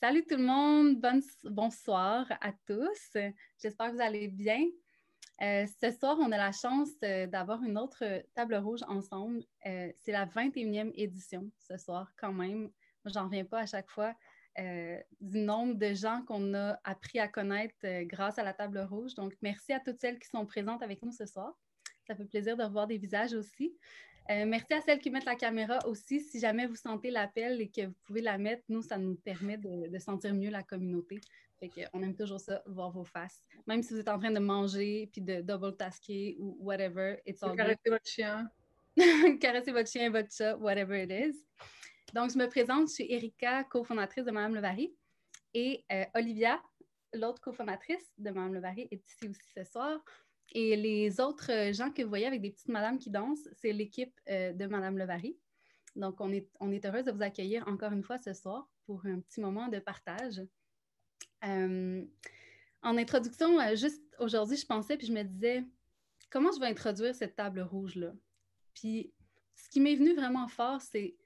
Salut tout le monde, Bonne, bonsoir à tous. J'espère que vous allez bien. Euh, ce soir, on a la chance euh, d'avoir une autre euh, table rouge ensemble. c'est la 21e édition ce soir quand même. J'en reviens pas à chaque fois du nombre de gens qu'on a appris à connaître grâce à la table rouge. Donc, merci à toutes celles qui sont présentes avec nous ce soir. Ça fait plaisir de revoir des visages aussi. Euh, merci à celles qui mettent la caméra aussi. Si jamais vous sentez l'appel et que vous pouvez la mettre, nous, ça nous permet de, sentir mieux la communauté. on aime toujours ça, voir vos faces. Même si vous êtes en train de manger, puis de double-tasker ou whatever, it's Caresser votre chien. Caresser votre chien, votre chat, whatever it is. Donc, je me présente, je suis Erika, cofondatrice de Madame Levary. Et euh, Olivia, l'autre cofondatrice de Madame Levary, est ici aussi ce soir. Et les autres euh, gens que vous voyez avec des petites madames qui dansent, c'est l'équipe euh, de Madame Levary. Donc, on est, on heureuse de vous accueillir encore une fois ce soir pour un petit moment de partage. Euh, en introduction, juste aujourd'hui, je pensais, puis je me disais, comment je vais introduire cette table rouge-là? Puis, ce qui m'est venu vraiment fort, c'est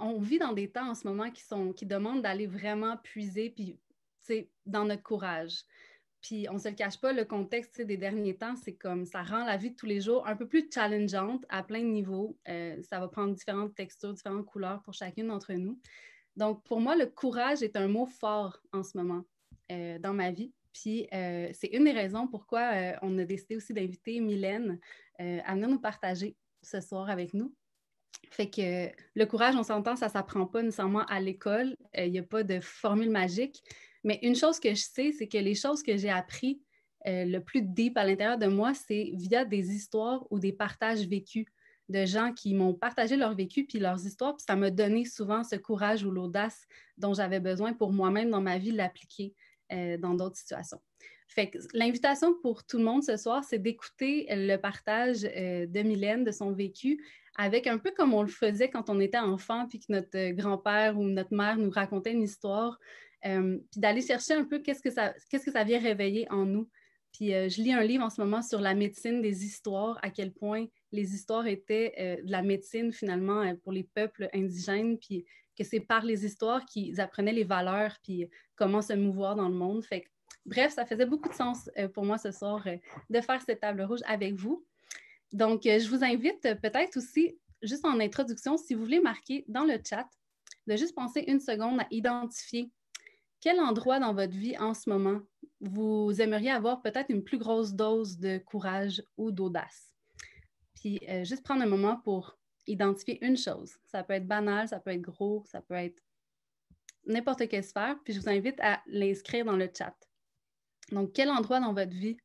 on vit dans des temps en ce moment qui, sont, qui demandent d'aller vraiment puiser puis, dans notre courage. Puis on se le cache pas, le contexte des derniers temps, c'est comme ça rend la vie de tous les jours un peu plus challengeante à plein de niveaux. Euh, ça va prendre différentes textures, différentes couleurs pour chacune d'entre nous. Donc pour moi, le courage est un mot fort en ce moment euh, dans ma vie. Puis euh, c'est une des raisons pourquoi on a décidé aussi d'inviter Mylène à venir nous partager ce soir avec nous. Fait que le courage, on s'entend, ça ne s'apprend pas nécessairement à l'école. Il n'y a pas de formule magique. Mais une chose que je sais, c'est que les choses que j'ai appris euh, le plus deep à l'intérieur de moi, c'est via des histoires ou des partages vécus de gens qui m'ont partagé leur vécu puis leurs histoires, puis ça m'a donné souvent ce courage ou l'audace dont j'avais besoin pour moi-même dans ma vie l'appliquer euh, dans d'autres situations. Fait l'invitation pour tout le monde ce soir, c'est d'écouter le partage euh, de Mylène, de son vécu, avec un peu comme on le faisait quand on était enfant, puis que notre grand-père ou notre mère nous racontait une histoire euh, puis d'aller chercher un peu qu'est-ce que, ça, qu'est-ce que ça vient réveiller en nous. Puis euh, je lis un livre en ce moment sur la médecine des histoires, à quel point les histoires étaient euh, de la médecine finalement pour les peuples indigènes, puis que c'est par les histoires qu'ils apprenaient les valeurs, puis comment se mouvoir dans le monde. Fait bref, ça faisait beaucoup de sens pour moi ce soir de faire cette table rouge avec vous. Donc, je vous invite peut-être aussi, juste en introduction, si vous voulez marquer dans le chat, de juste penser une seconde à identifier quel endroit dans votre vie en ce moment vous aimeriez avoir peut-être une plus grosse dose de courage ou d'audace? Puis euh, juste prendre un moment pour identifier une chose. Ça peut être banal, ça peut être gros, ça peut être n'importe quelle sphère. Puis je vous invite à l'inscrire dans le chat. Donc, quel endroit dans votre vie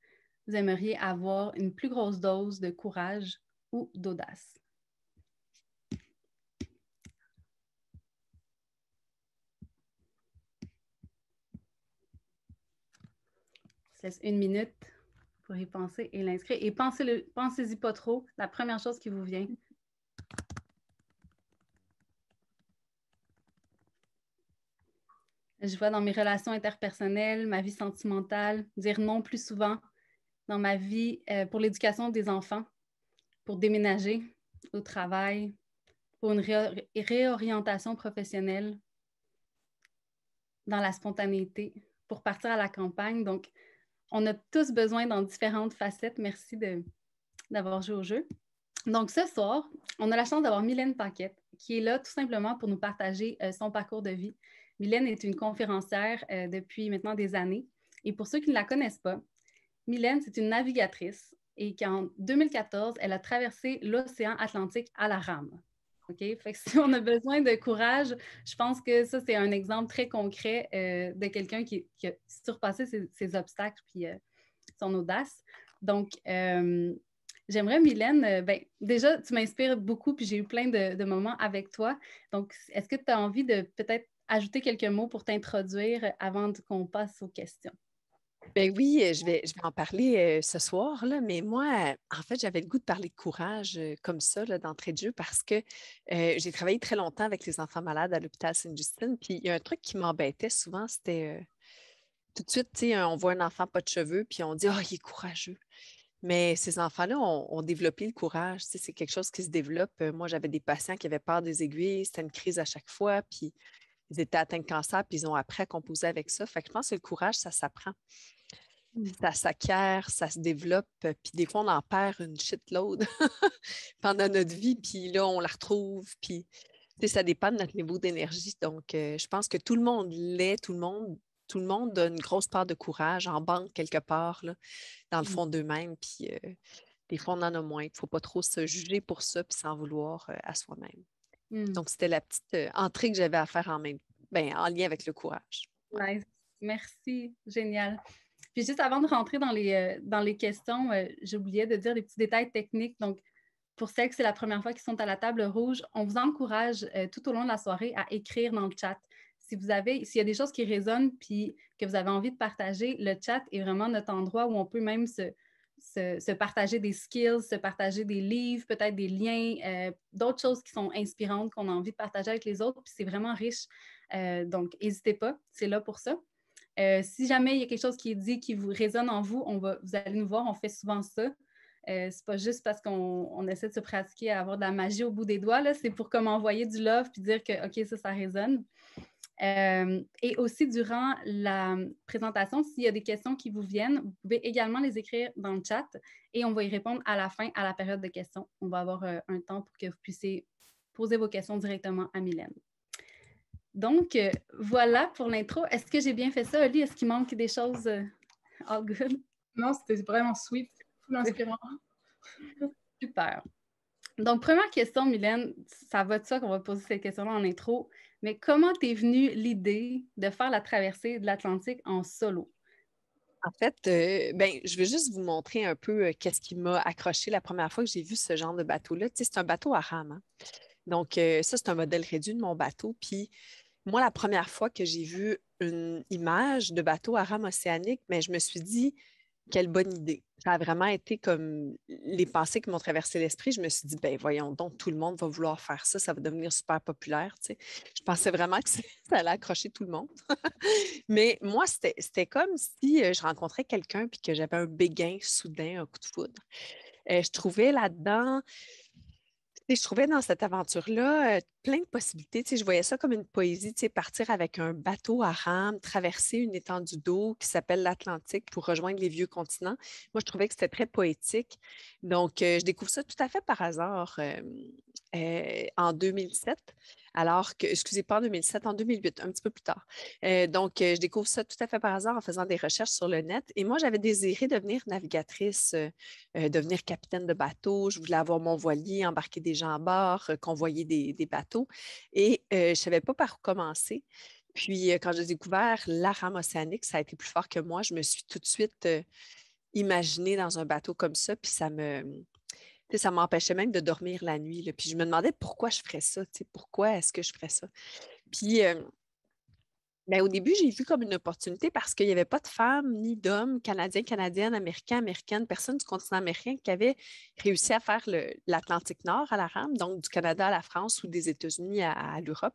vous aimeriez avoir une plus grosse dose de courage ou d'audace? C'est une minute pour y penser et l'inscrire. Et pensez-y pas trop, la première chose qui vous vient. Je vois dans mes relations interpersonnelles, ma vie sentimentale, dire non plus souvent, dans ma vie euh, pour l'éducation des enfants, pour déménager au travail, pour une réorientation professionnelle, dans la spontanéité, pour partir à la campagne. Donc, on a tous besoin dans différentes facettes. Merci d'avoir joué au jeu. Donc, ce soir, on a la chance d'avoir Mylène Paquette, qui est là tout simplement pour nous partager euh, son parcours de vie. Mylène est une conférencière euh, depuis maintenant des années. Et pour ceux qui ne la connaissent pas, Mylène, c'est une navigatrice et qu'en 2014, elle a traversé l'océan Atlantique à la rame. OK? si on a besoin de courage, je pense que ça, c'est un exemple très concret euh, de quelqu'un qui, a surpassé ses, obstacles puis euh, son audace. Donc, euh, j'aimerais, Mylène, ben, déjà, tu m'inspires beaucoup puis j'ai eu plein de, de, moments avec toi. Donc, est-ce que tu as envie de peut-être ajouter quelques mots pour t'introduire avant qu'on passe aux questions? Ben oui, je vais, je vais en parler ce soir, là, mais moi, en fait, j'avais le goût de parler de courage comme ça, d'entrée de jeu, parce que j'ai travaillé très longtemps avec les enfants malades à l'hôpital Sainte-Justine. Puis il y a un truc qui m'embêtait souvent, c'était tout de suite, on voit un enfant pas de cheveux, puis on dit Oh, il est courageux. Mais ces enfants-là ont, ont, développé le courage. C'est quelque chose qui se développe. Moi, j'avais des patients qui avaient peur des aiguilles, c'était une crise à chaque fois. Puis ils étaient atteints de cancer, puis ils ont après composé avec ça. Fait que je pense que le courage, ça s'apprend. Mmh. Ça s'acquiert, ça se développe, puis des fois, on en perd une shitload pendant notre vie, puis là, on la retrouve, puis ça dépend de notre niveau d'énergie. Donc, euh, je pense que tout le monde l'est, tout le monde tout le monde a une grosse part de courage en banque quelque part, dans le mmh. fond d'eux-mêmes. Puis euh, des fois, on en a moins. Il ne faut pas trop se juger pour ça puis s'en vouloir euh, à soi-même. Mmh. Donc, c'était la petite euh, entrée que j'avais à faire en, même, ben, en lien avec le courage. Merci. Génial. Puis juste avant de rentrer dans les, euh, questions, euh, j'oubliais de dire les petits détails techniques. Donc, pour celles que c'est la première fois qui sont à la table rouge, on vous encourage tout au long de la soirée à écrire dans le chat. Si vous avez, s'il y a des choses qui résonnent puis que vous avez envie de partager, le chat est vraiment notre endroit où on peut même se, se, partager des skills, se partager des livres, peut-être des liens, euh, d'autres choses qui sont inspirantes, qu'on a envie de partager avec les autres. Puis c'est vraiment riche. Euh, donc, n'hésitez pas, c'est là pour ça. Euh, si jamais il y a quelque chose qui est dit qui vous résonne en vous, on va, vous allez nous voir, on fait souvent ça. c'est pas juste parce qu'on essaie de se pratiquer à avoir de la magie au bout des doigts, c'est pour comme envoyer du love puis dire que OK, ça, ça résonne. Euh, et aussi durant la hum, présentation, s'il y a des questions qui vous viennent, vous pouvez également les écrire dans le chat et on va y répondre à la fin, à la période de questions. On va avoir euh, un temps pour que vous puissiez poser vos questions directement à Mylène. Donc, euh, voilà pour l'intro. Est-ce que j'ai bien fait ça, Oli? Est-ce qu'il manque des choses? All good? Non, c'était vraiment sweet, full inspirant. Super. Donc, première question, Mylène, ça va de ça qu'on va poser cette question-là en intro. Mais comment t'es venue l'idée de faire la traversée de l'Atlantique en solo? En fait, euh, ben, je vais juste vous montrer un peu euh, qu'est-ce qui m'a accroché la première fois que j'ai vu ce genre de bateau-là. c'est un bateau à rame. Hein. Donc, euh, ça, c'est un modèle réduit de mon bateau. Puis, moi, la première fois que j'ai vu une image de bateau à rame océanique, mais ben, je me suis dit, quelle bonne idée. Ça a vraiment été comme les pensées qui m'ont traversé l'esprit. Je me suis dit, ben voyons donc, tout le monde va vouloir faire ça, ça va devenir super populaire. Je pensais vraiment que ça allait accrocher tout le monde. Mais moi, c'était comme si euh, je rencontrais quelqu'un puis que j'avais un béguin soudain, un coup de foudre. Euh, je trouvais là-dedans, je trouvais dans cette aventure-là euh, plein de possibilités. Tu je voyais ça comme une poésie, tu partir avec un bateau à rame, traverser une étendue d'eau qui s'appelle l'Atlantique pour rejoindre les vieux continents. Moi, je trouvais que c'était très poétique. Donc, euh, je découvre ça tout à fait par hasard euh, euh, en 2007, alors que, excusez, pas en 2007, en 2008, un petit peu plus tard. donc, je découvre ça tout à fait par hasard en faisant des recherches sur le net. Et moi, j'avais désiré devenir navigatrice, devenir capitaine de bateau. Je voulais avoir mon voilier, embarquer des gens à bord, convoyer des bateaux et je ne savais pas par où commencer. Puis quand j'ai découvert la rame océanique, ça a été plus fort que moi. Je me suis tout de suite imaginée dans un bateau comme ça, puis ça me. Ça m'empêchait même de dormir la nuit. Puis je me demandais pourquoi je ferais ça, pourquoi est-ce que je ferais ça. Puis ben, au début, j'ai vu comme une opportunité parce qu'il n'y avait pas de femmes ni d'hommes canadiens, canadiennes, américains, américaines, personne du continent américain qui avait réussi à faire l'Atlantique Nord à la rame, donc du Canada à la France ou des États-Unis à, l'Europe.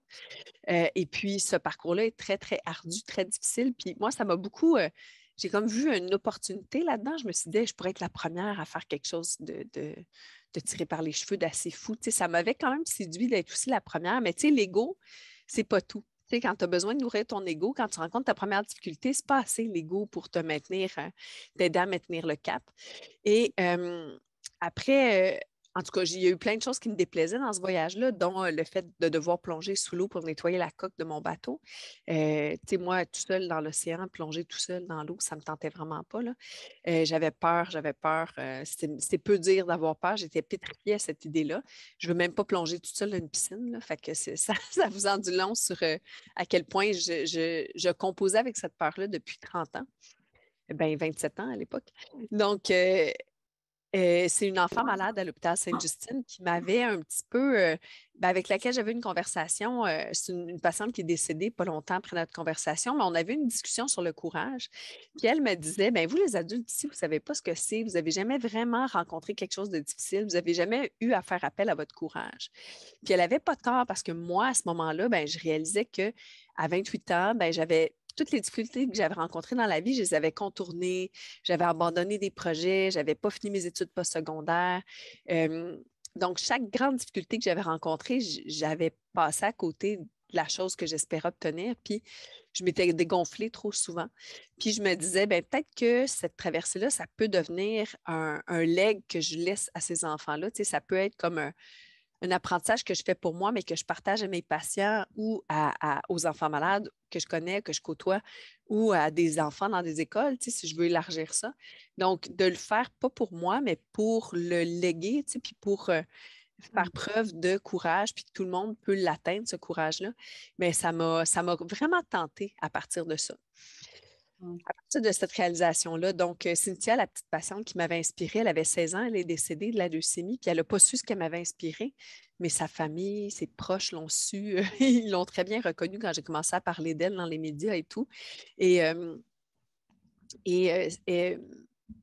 Euh, et puis, ce parcours-là est très, très ardu, très difficile. Puis moi, ça m'a beaucoup... Euh, j'ai comme vu une opportunité là-dedans. Je me suis dit, je pourrais être la première à faire quelque chose de, de, tiré par les cheveux d'assez fou. ça m'avait quand même séduit d'être aussi la première, mais tu sais, l'ego, c'est pas tout quand tu as besoin de nourrir ton ego, quand tu rencontres ta première difficulté, c'est pas assez l'ego pour te maintenir, hein, t'aider à maintenir le cap. Et après, en tout cas, il y a eu plein de choses qui me déplaisaient dans ce voyage-là, dont euh, le fait de devoir plonger sous l'eau pour nettoyer la coque de mon bateau. Euh, tu sais, moi, tout seul dans l'océan, plonger tout seul dans l'eau, ça ne me tentait vraiment pas. Euh, j'avais peur, j'avais peur. C'était c'est peu dire d'avoir peur. J'étais pétrifiée à cette idée-là. Je ne veux même pas plonger tout seule dans une piscine. fait que ça, ça vous en dit long sur à quel point je, composais avec cette peur-là depuis 30 ans eh ben, 27 ans à l'époque. Donc, c'est une enfant malade à l'hôpital Sainte-Justine qui m'avait un petit peu, ben, avec laquelle j'avais une conversation. c'est une, patiente qui est décédée pas longtemps après notre conversation, mais on avait une discussion sur le courage. Puis elle me disait, ben vous les adultes ici, vous savez pas ce que c'est, vous avez jamais vraiment rencontré quelque chose de difficile, vous avez jamais eu à faire appel à votre courage. Puis elle avait pas tort parce que moi à ce moment-là, ben je réalisais que à 28 ans, ben j'avais toutes les difficultés que j'avais rencontrées dans la vie, je les avais contournées. J'avais abandonné des projets, j'avais pas fini mes études postsecondaires. Euh, donc, chaque grande difficulté que j'avais rencontrée, j'avais passé à côté de la chose que j'espérais obtenir, puis je m'étais dégonflée trop souvent. Puis je me disais, ben peut-être que cette traversée-là, ça peut devenir un, un, leg que je laisse à ces enfants-là. Tu sais, ça peut être comme un, un apprentissage que je fais pour moi, mais que je partage à mes patients ou aux enfants malades que je connais, que je côtoie, ou à des enfants dans des écoles, si je veux élargir ça. Donc, de le faire pas pour moi, mais pour le léguer, puis pour euh, faire mmh. preuve de courage, puis que tout le monde peut l'atteindre, ce courage-là, mais ça m'a vraiment tenté à partir de ça. Mmh. à partir de cette réalisation-là, donc euh, Cynthia, la petite patiente qui m'avait inspirée, elle avait 16 ans, elle est décédée de la leucémie, puis elle n'a pas su ce qu'elle m'avait inspiré, mais sa famille, ses proches l'ont su, ils l'ont très bien reconnu quand j'ai commencé à parler d'elle dans les médias et tout. Et, euh, et, euh,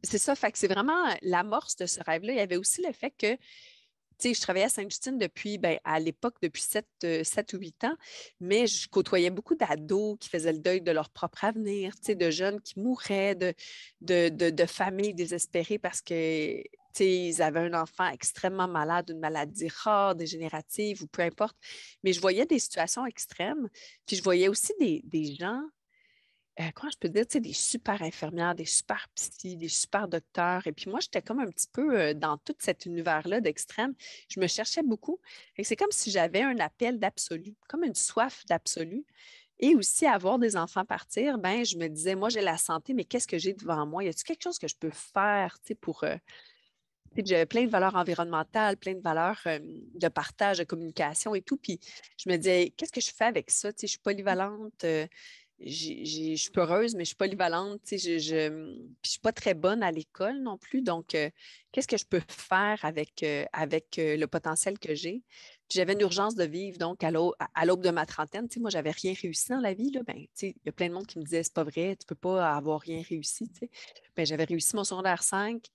c'est ça, fait que c'est vraiment l'amorce de ce rêve-là. Il y avait aussi le fait que tu sais, je travaillais à Sainte-Justine depuis, ben, à l'époque, depuis 7, euh, ou 8 ans, mais je côtoyais beaucoup d'ados qui faisaient le deuil de leur propre avenir, de jeunes qui mouraient, de, familles désespérées parce que ils avaient un enfant extrêmement malade, une maladie rare, dégénérative ou peu importe. Mais je voyais des situations extrêmes. Puis je voyais aussi des gens euh, comment je peux dire, tu sais, des super infirmières, des super psy, des super docteurs. Et puis moi, j'étais comme un petit peu dans tout cet univers-là d'extrême. Je me cherchais beaucoup. c'est comme si j'avais un appel d'absolu, comme une soif d'absolu. Et aussi, avoir des enfants partir, ben, je me disais, moi, j'ai la santé, mais qu'est-ce que j'ai devant moi? Y a-t-il quelque chose que je peux faire, tu sais, pour... j'avais plein de valeurs environnementales, plein de valeurs de partage, de communication et tout. Puis je me disais, qu'est-ce que je fais avec ça? Tu sais, je suis polyvalente, je suis peureuse, mais je suis polyvalente. Je, ne suis pas très bonne à l'école non plus. Donc, euh, qu'est-ce que je peux faire avec, euh, avec euh, le potentiel que j'ai? J'avais une urgence de vivre, donc à l'aube de ma trentaine, moi, je n'avais rien réussi dans la vie. Ben, il ben, y a plein de monde qui me disait, c'est pas vrai, tu ne peux pas avoir rien réussi. Ben, j'avais réussi mon secondaire 5,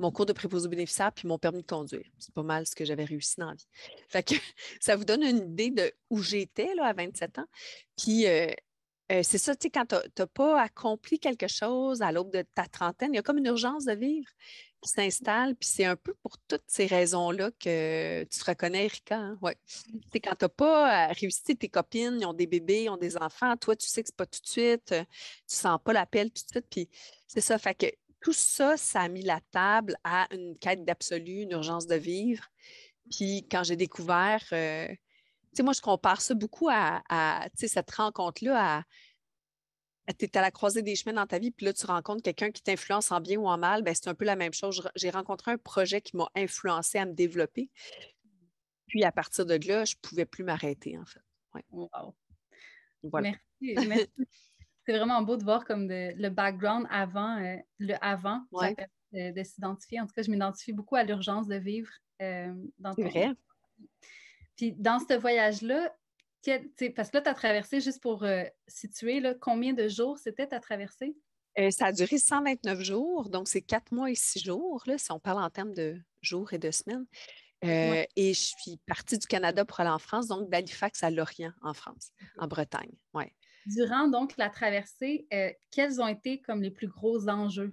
mon cours de préposé bénéficiaire, puis mon permis de conduire. C'est pas mal ce que j'avais réussi dans la vie. Fait que, ça vous donne une idée de où j'étais à 27 ans. Puis, euh, c'est ça, tu sais, quand tu n'as pas accompli quelque chose à l'aube de ta trentaine, il y a comme une urgence de vivre qui s'installe. Puis c'est un peu pour toutes ces raisons-là que tu te reconnais, Erika. Hein, ouais. C'est mmh. quand tu n'as pas euh, réussi, tes copines, ont des bébés, ont des enfants, toi, tu sais que ce pas tout de suite, euh, tu sens pas l'appel tout de suite. Puis c'est ça, fait que tout ça, ça a mis la table à une quête d'absolu, une urgence de vivre. Puis quand j'ai découvert moi, je compare ça beaucoup à, cette rencontre-là à, tu es à la croisée des chemins dans ta vie, puis là, tu rencontres quelqu'un qui t'influence en bien ou en mal, ben, c'est un peu la même chose. J'ai rencontré un projet qui m'a influencé à me développer. Puis à partir de là, je ne pouvais plus m'arrêter, en fait. Merci. c'est vraiment beau de voir comme le background avant, euh, le avant, de, euh, de s'identifier. En tout cas, je m'identifie beaucoup à l'urgence de vivre euh, dans ton vrai. Puis dans ce voyage-là, parce que là, tu as traversé, juste pour euh, situer, là, combien de jours c'était ta traversée? Euh, ça a duré 129 jours, donc c'est quatre mois et six jours, là, si on parle en termes de jours et de semaines. Euh, et je suis partie du Canada pour aller en France, donc d'Halifax à Lorient, en France, en Bretagne. Ouais. Durant donc la traversée, quels ont été comme les plus gros enjeux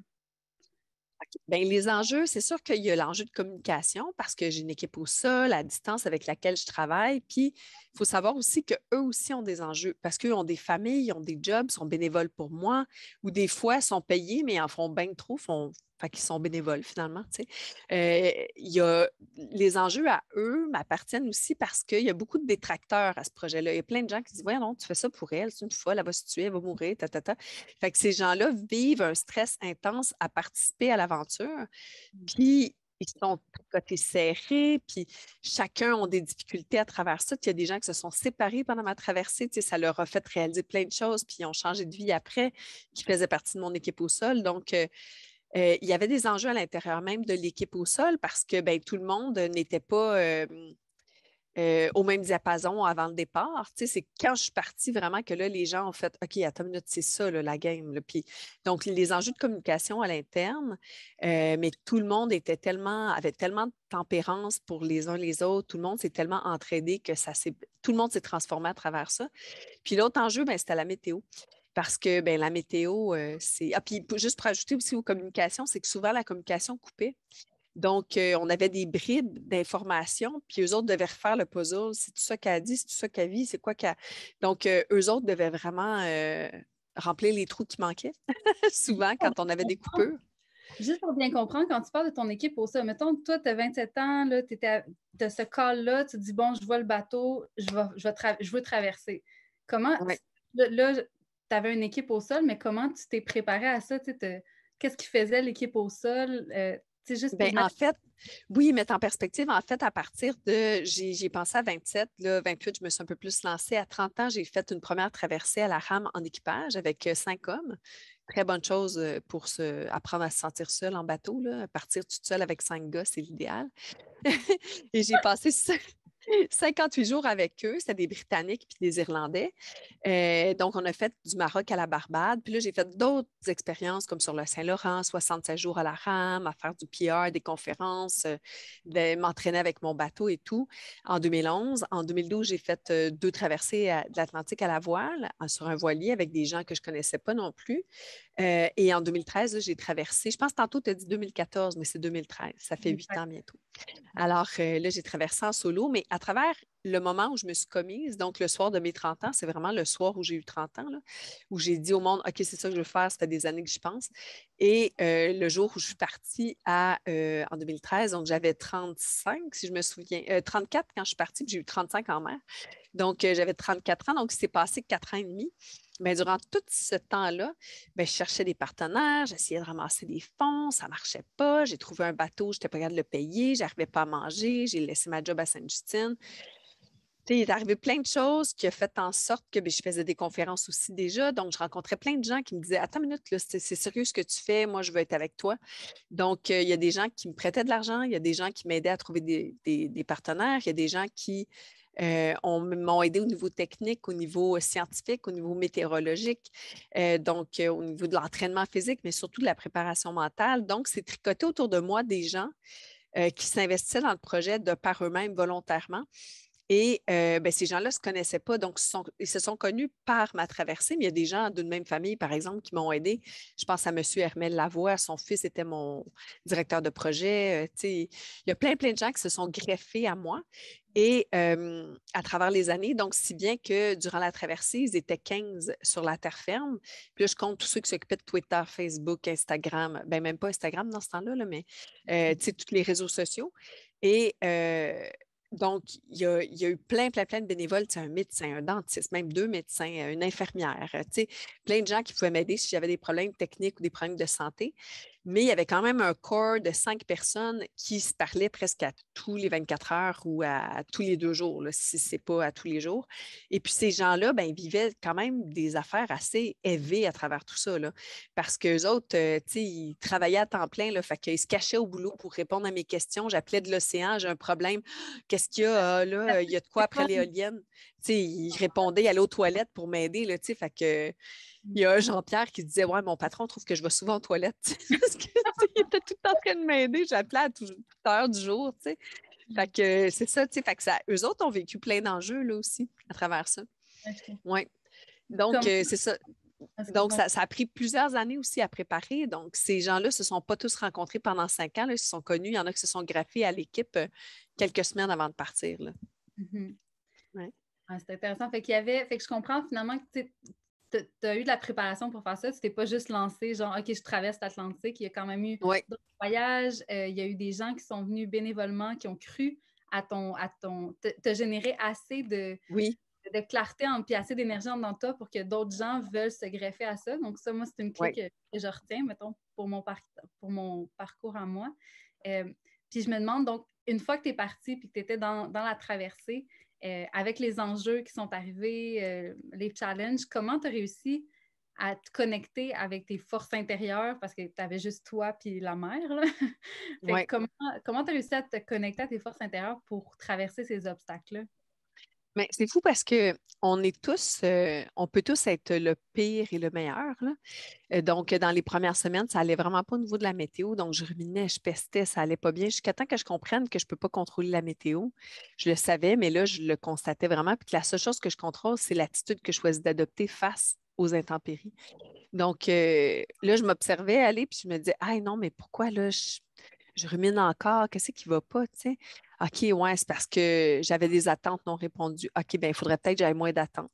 Bien, les enjeux, c'est sûr qu'il y a l'enjeu de communication parce que j'ai une équipe au sol, à distance avec laquelle je travaille, puis il faut savoir aussi qu'eux aussi ont des enjeux parce qu'eux ont des familles, ont des jobs, sont bénévoles pour moi ou des fois sont payés mais en font bien trop, font, fait qu'ils sont bénévoles finalement. Tu sais. Euh, y a, les enjeux à eux m'appartiennent aussi parce qu'il y a beaucoup de détracteurs à ce projet-là. Il y a plein de gens qui disent Voyons, non, tu fais ça pour elle, c'est une fois elle va se tuer, elle va mourir, ta, ta, ta. Fait que ces gens-là vivent un stress intense à participer à l'aventure. Mmh. Puis ils sont côté serrés, puis chacun ont des difficultés à travers ça. il y a des gens qui se sont séparés pendant ma traversée, tu sais, ça leur a fait réaliser plein de choses, puis ils ont changé de vie après, qui faisaient partie de mon équipe au sol. Donc, euh, euh, il y avait des enjeux à l'intérieur même de l'équipe au sol parce que ben, tout le monde n'était pas, euh, euh, au même diapason avant le départ. c'est quand je suis partie vraiment que là, les gens ont fait OK, à une c'est ça la game. Puis, donc, les enjeux de communication à l'interne, euh, mais tout le monde était tellement, avait tellement de tempérance pour les uns les autres, tout le monde s'est tellement entraîné que ça tout le monde s'est transformé à travers ça. Puis l'autre enjeu, ben, c'était la météo parce que ben, la météo, euh, c'est. Ah, puis juste pour ajouter aussi aux communications, c'est que souvent la communication coupait. Donc, euh, on avait des brides d'informations, puis eux autres devaient refaire le puzzle. C'est tout ça qu'a dit, c'est tout ça qu'elle vit, c'est quoi qu'elle. Donc, euh, eux autres devaient vraiment euh, remplir les trous qui manquaient, souvent quand on avait des coupures. Juste pour bien comprendre, quand tu parles de ton équipe au sol, mettons toi, tu as 27 ans, tu de ce call-là, tu dis bon, je vois le bateau, je, je, veux traverser. Comment. Là, tu avais une équipe au sol, mais comment tu t'es préparé à ça? Qu'est-ce qui faisait l'équipe au sol? C'est juste ben, en fait, oui, mais en perspective, en fait, à partir de, j'ai pensé à 27, là, 28, je me suis un peu plus lancée. À 30 ans, j'ai fait une première traversée à la rame en équipage avec euh, cinq hommes. Très bonne chose euh, pour apprendre à se sentir seul en bateau. Là. Partir toute seule avec cinq gars, c'est l'idéal. Et j'ai passé 58 jours avec eux. C'était des Britanniques puis des Irlandais. Euh, donc, on a fait du Maroc à la Barbade. Puis là, j'ai fait d'autres expériences comme sur le Saint-Laurent, 67 jours à la rame, à faire du PR, des conférences, euh, m'entraîner avec mon bateau et tout en 2011. En 2012, j'ai fait euh, deux traversées de l'Atlantique à la voile sur un voilier avec des gens que je connaissais pas non plus. Euh, et en 2013, j'ai traversé, je pense tantôt tu as dit 2014, mais c'est 2013, ça fait huit ans bientôt. Alors euh, là, j'ai traversé en solo, mais à travers le moment où je me suis commise, donc le soir de mes 30 ans, c'est vraiment le soir où j'ai eu 30 ans, où j'ai dit au monde, OK, c'est ça que je veux faire, ça fait des années que je pense. Et euh, le jour où je suis partie à, en 2013, donc j'avais 35, si je me souviens, 34 quand je suis partie, puis j'ai eu 35 en mer. Donc j'avais 34 ans, donc c'est passé quatre ans et demi. Mais ben, durant tout ce temps-là, ben, je cherchais des partenaires, j'essayais de ramasser des fonds, ça ne marchait pas. J'ai trouvé un bateau, je n'étais pas capable de le payer, je n'arrivais pas à manger, j'ai laissé ma job à Sainte-Justine. Il est arrivé plein de choses qui ont fait en sorte que ben, je faisais des conférences aussi déjà. Donc, je rencontrais plein de gens qui me disaient Attends une minute, c'est sérieux ce que tu fais, moi je veux être avec toi. Donc, euh, il y a des gens qui me prêtaient de l'argent, il y a des gens qui m'aidaient à trouver des partenaires, il y a des gens qui euh, on m'ont aidé au niveau technique, au niveau scientifique, au niveau météorologique, euh, donc euh, au niveau de l'entraînement physique, mais surtout de la préparation mentale. Donc, c'est tricoter autour de moi des gens qui s'investissaient dans le projet de par eux-mêmes volontairement. Et euh, ben, ces gens-là ne se connaissaient pas, donc ils se sont connus par ma traversée, mais il y a des gens d'une même famille, par exemple, qui m'ont aidé. Je pense à M. Hermel Lavoie, son fils était mon directeur de projet. Euh, il y a plein, plein de gens qui se sont greffés à moi et euh, à travers les années, donc si bien que durant la traversée, ils étaient 15 sur la terre ferme. Puis là, je compte tous ceux qui s'occupaient de Twitter, Facebook, Instagram, ben même pas Instagram dans ce temps-là, mais mmh. tous les réseaux sociaux. Et donc, il y, a, eu plein, plein, plein de bénévoles, un médecin, un dentiste, même deux médecins, euh, une infirmière, euh, plein de gens qui pouvaient m'aider si j'avais des problèmes techniques ou des problèmes de santé mais il y avait quand même un corps de cinq personnes qui se parlaient presque à tous les 24 heures ou à, tous les deux jours, si ce n'est pas à tous les jours. Et puis ces gens-là, ben, vivaient quand même des affaires assez élevées à travers tout ça, là, parce qu'eux autres, euh, ils travaillaient à temps plein, là, fait se cachaient au boulot pour répondre à mes questions. J'appelais de l'océan, j'ai un problème, qu'est-ce qu'il y a euh, là, il y a de quoi après l'éolienne? il répondait, à allait aux toilettes pour m'aider. que, il y a Jean-Pierre qui disait Ouais, mon patron trouve que je vais souvent aux toilettes. Parce que, il était tout le temps en train de m'aider. J'appelais à toute heure du jour. Mm. c'est ça, tu ça, eux autres ont vécu plein d'enjeux là aussi à travers ça. Ouais. Donc, euh, c'est ça. Donc, ça, a pris plusieurs années aussi à préparer. Donc, ces gens-là ne se sont pas tous rencontrés pendant cinq ans. Ils se sont connus. Il y en a qui se sont graffés à l'équipe euh, quelques semaines avant de partir. Mm-hmm. C'était ah, c'est intéressant. qu'il y avait, fait que je comprends finalement que tu as eu de la préparation pour faire ça. Tu t'es pas juste lancé, genre, OK, je traverse l'Atlantique. Il y a quand même eu d'autres voyages. Euh, il y a eu des gens qui sont venus bénévolement, qui ont cru à ton. à ton généré assez de, de clarté et assez d'énergie dans toi pour que d'autres gens veulent se greffer à ça. Donc, ça, moi, c'est une clé que, je retiens, mettons, pour mon, pour mon parcours à moi. Euh, puis je me demande, donc, une fois que tu es parti et que tu étais dans la traversée, euh, avec les enjeux qui sont arrivés, euh, les challenges, comment tu as réussi à te connecter avec tes forces intérieures parce que tu avais juste toi puis la mère. Comment tu as réussi à te connecter à tes forces intérieures pour traverser ces obstacles-là? Mais ben, c'est fou parce que on est tous, euh, on peut tous être le pire et le meilleur. Euh, donc, dans les premières semaines, ça n'allait vraiment pas au niveau de la météo. Donc, je ruminais, je pestais, ça n'allait pas bien jusqu'à temps que je comprenne que je ne peux pas contrôler la météo. Je le savais, mais là, je le constatais vraiment. Puis la seule chose que je contrôle, c'est l'attitude que je choisis d'adopter face aux intempéries. Donc, euh, là, je m'observais aller, puis je me disais, ah non, mais pourquoi là, je, rumine encore, qu'est-ce qui ne va pas, tu sais. OK, ouais, c'est parce que j'avais des attentes non répondues. OK, ben il faudrait peut-être que j'aille moins d'attentes.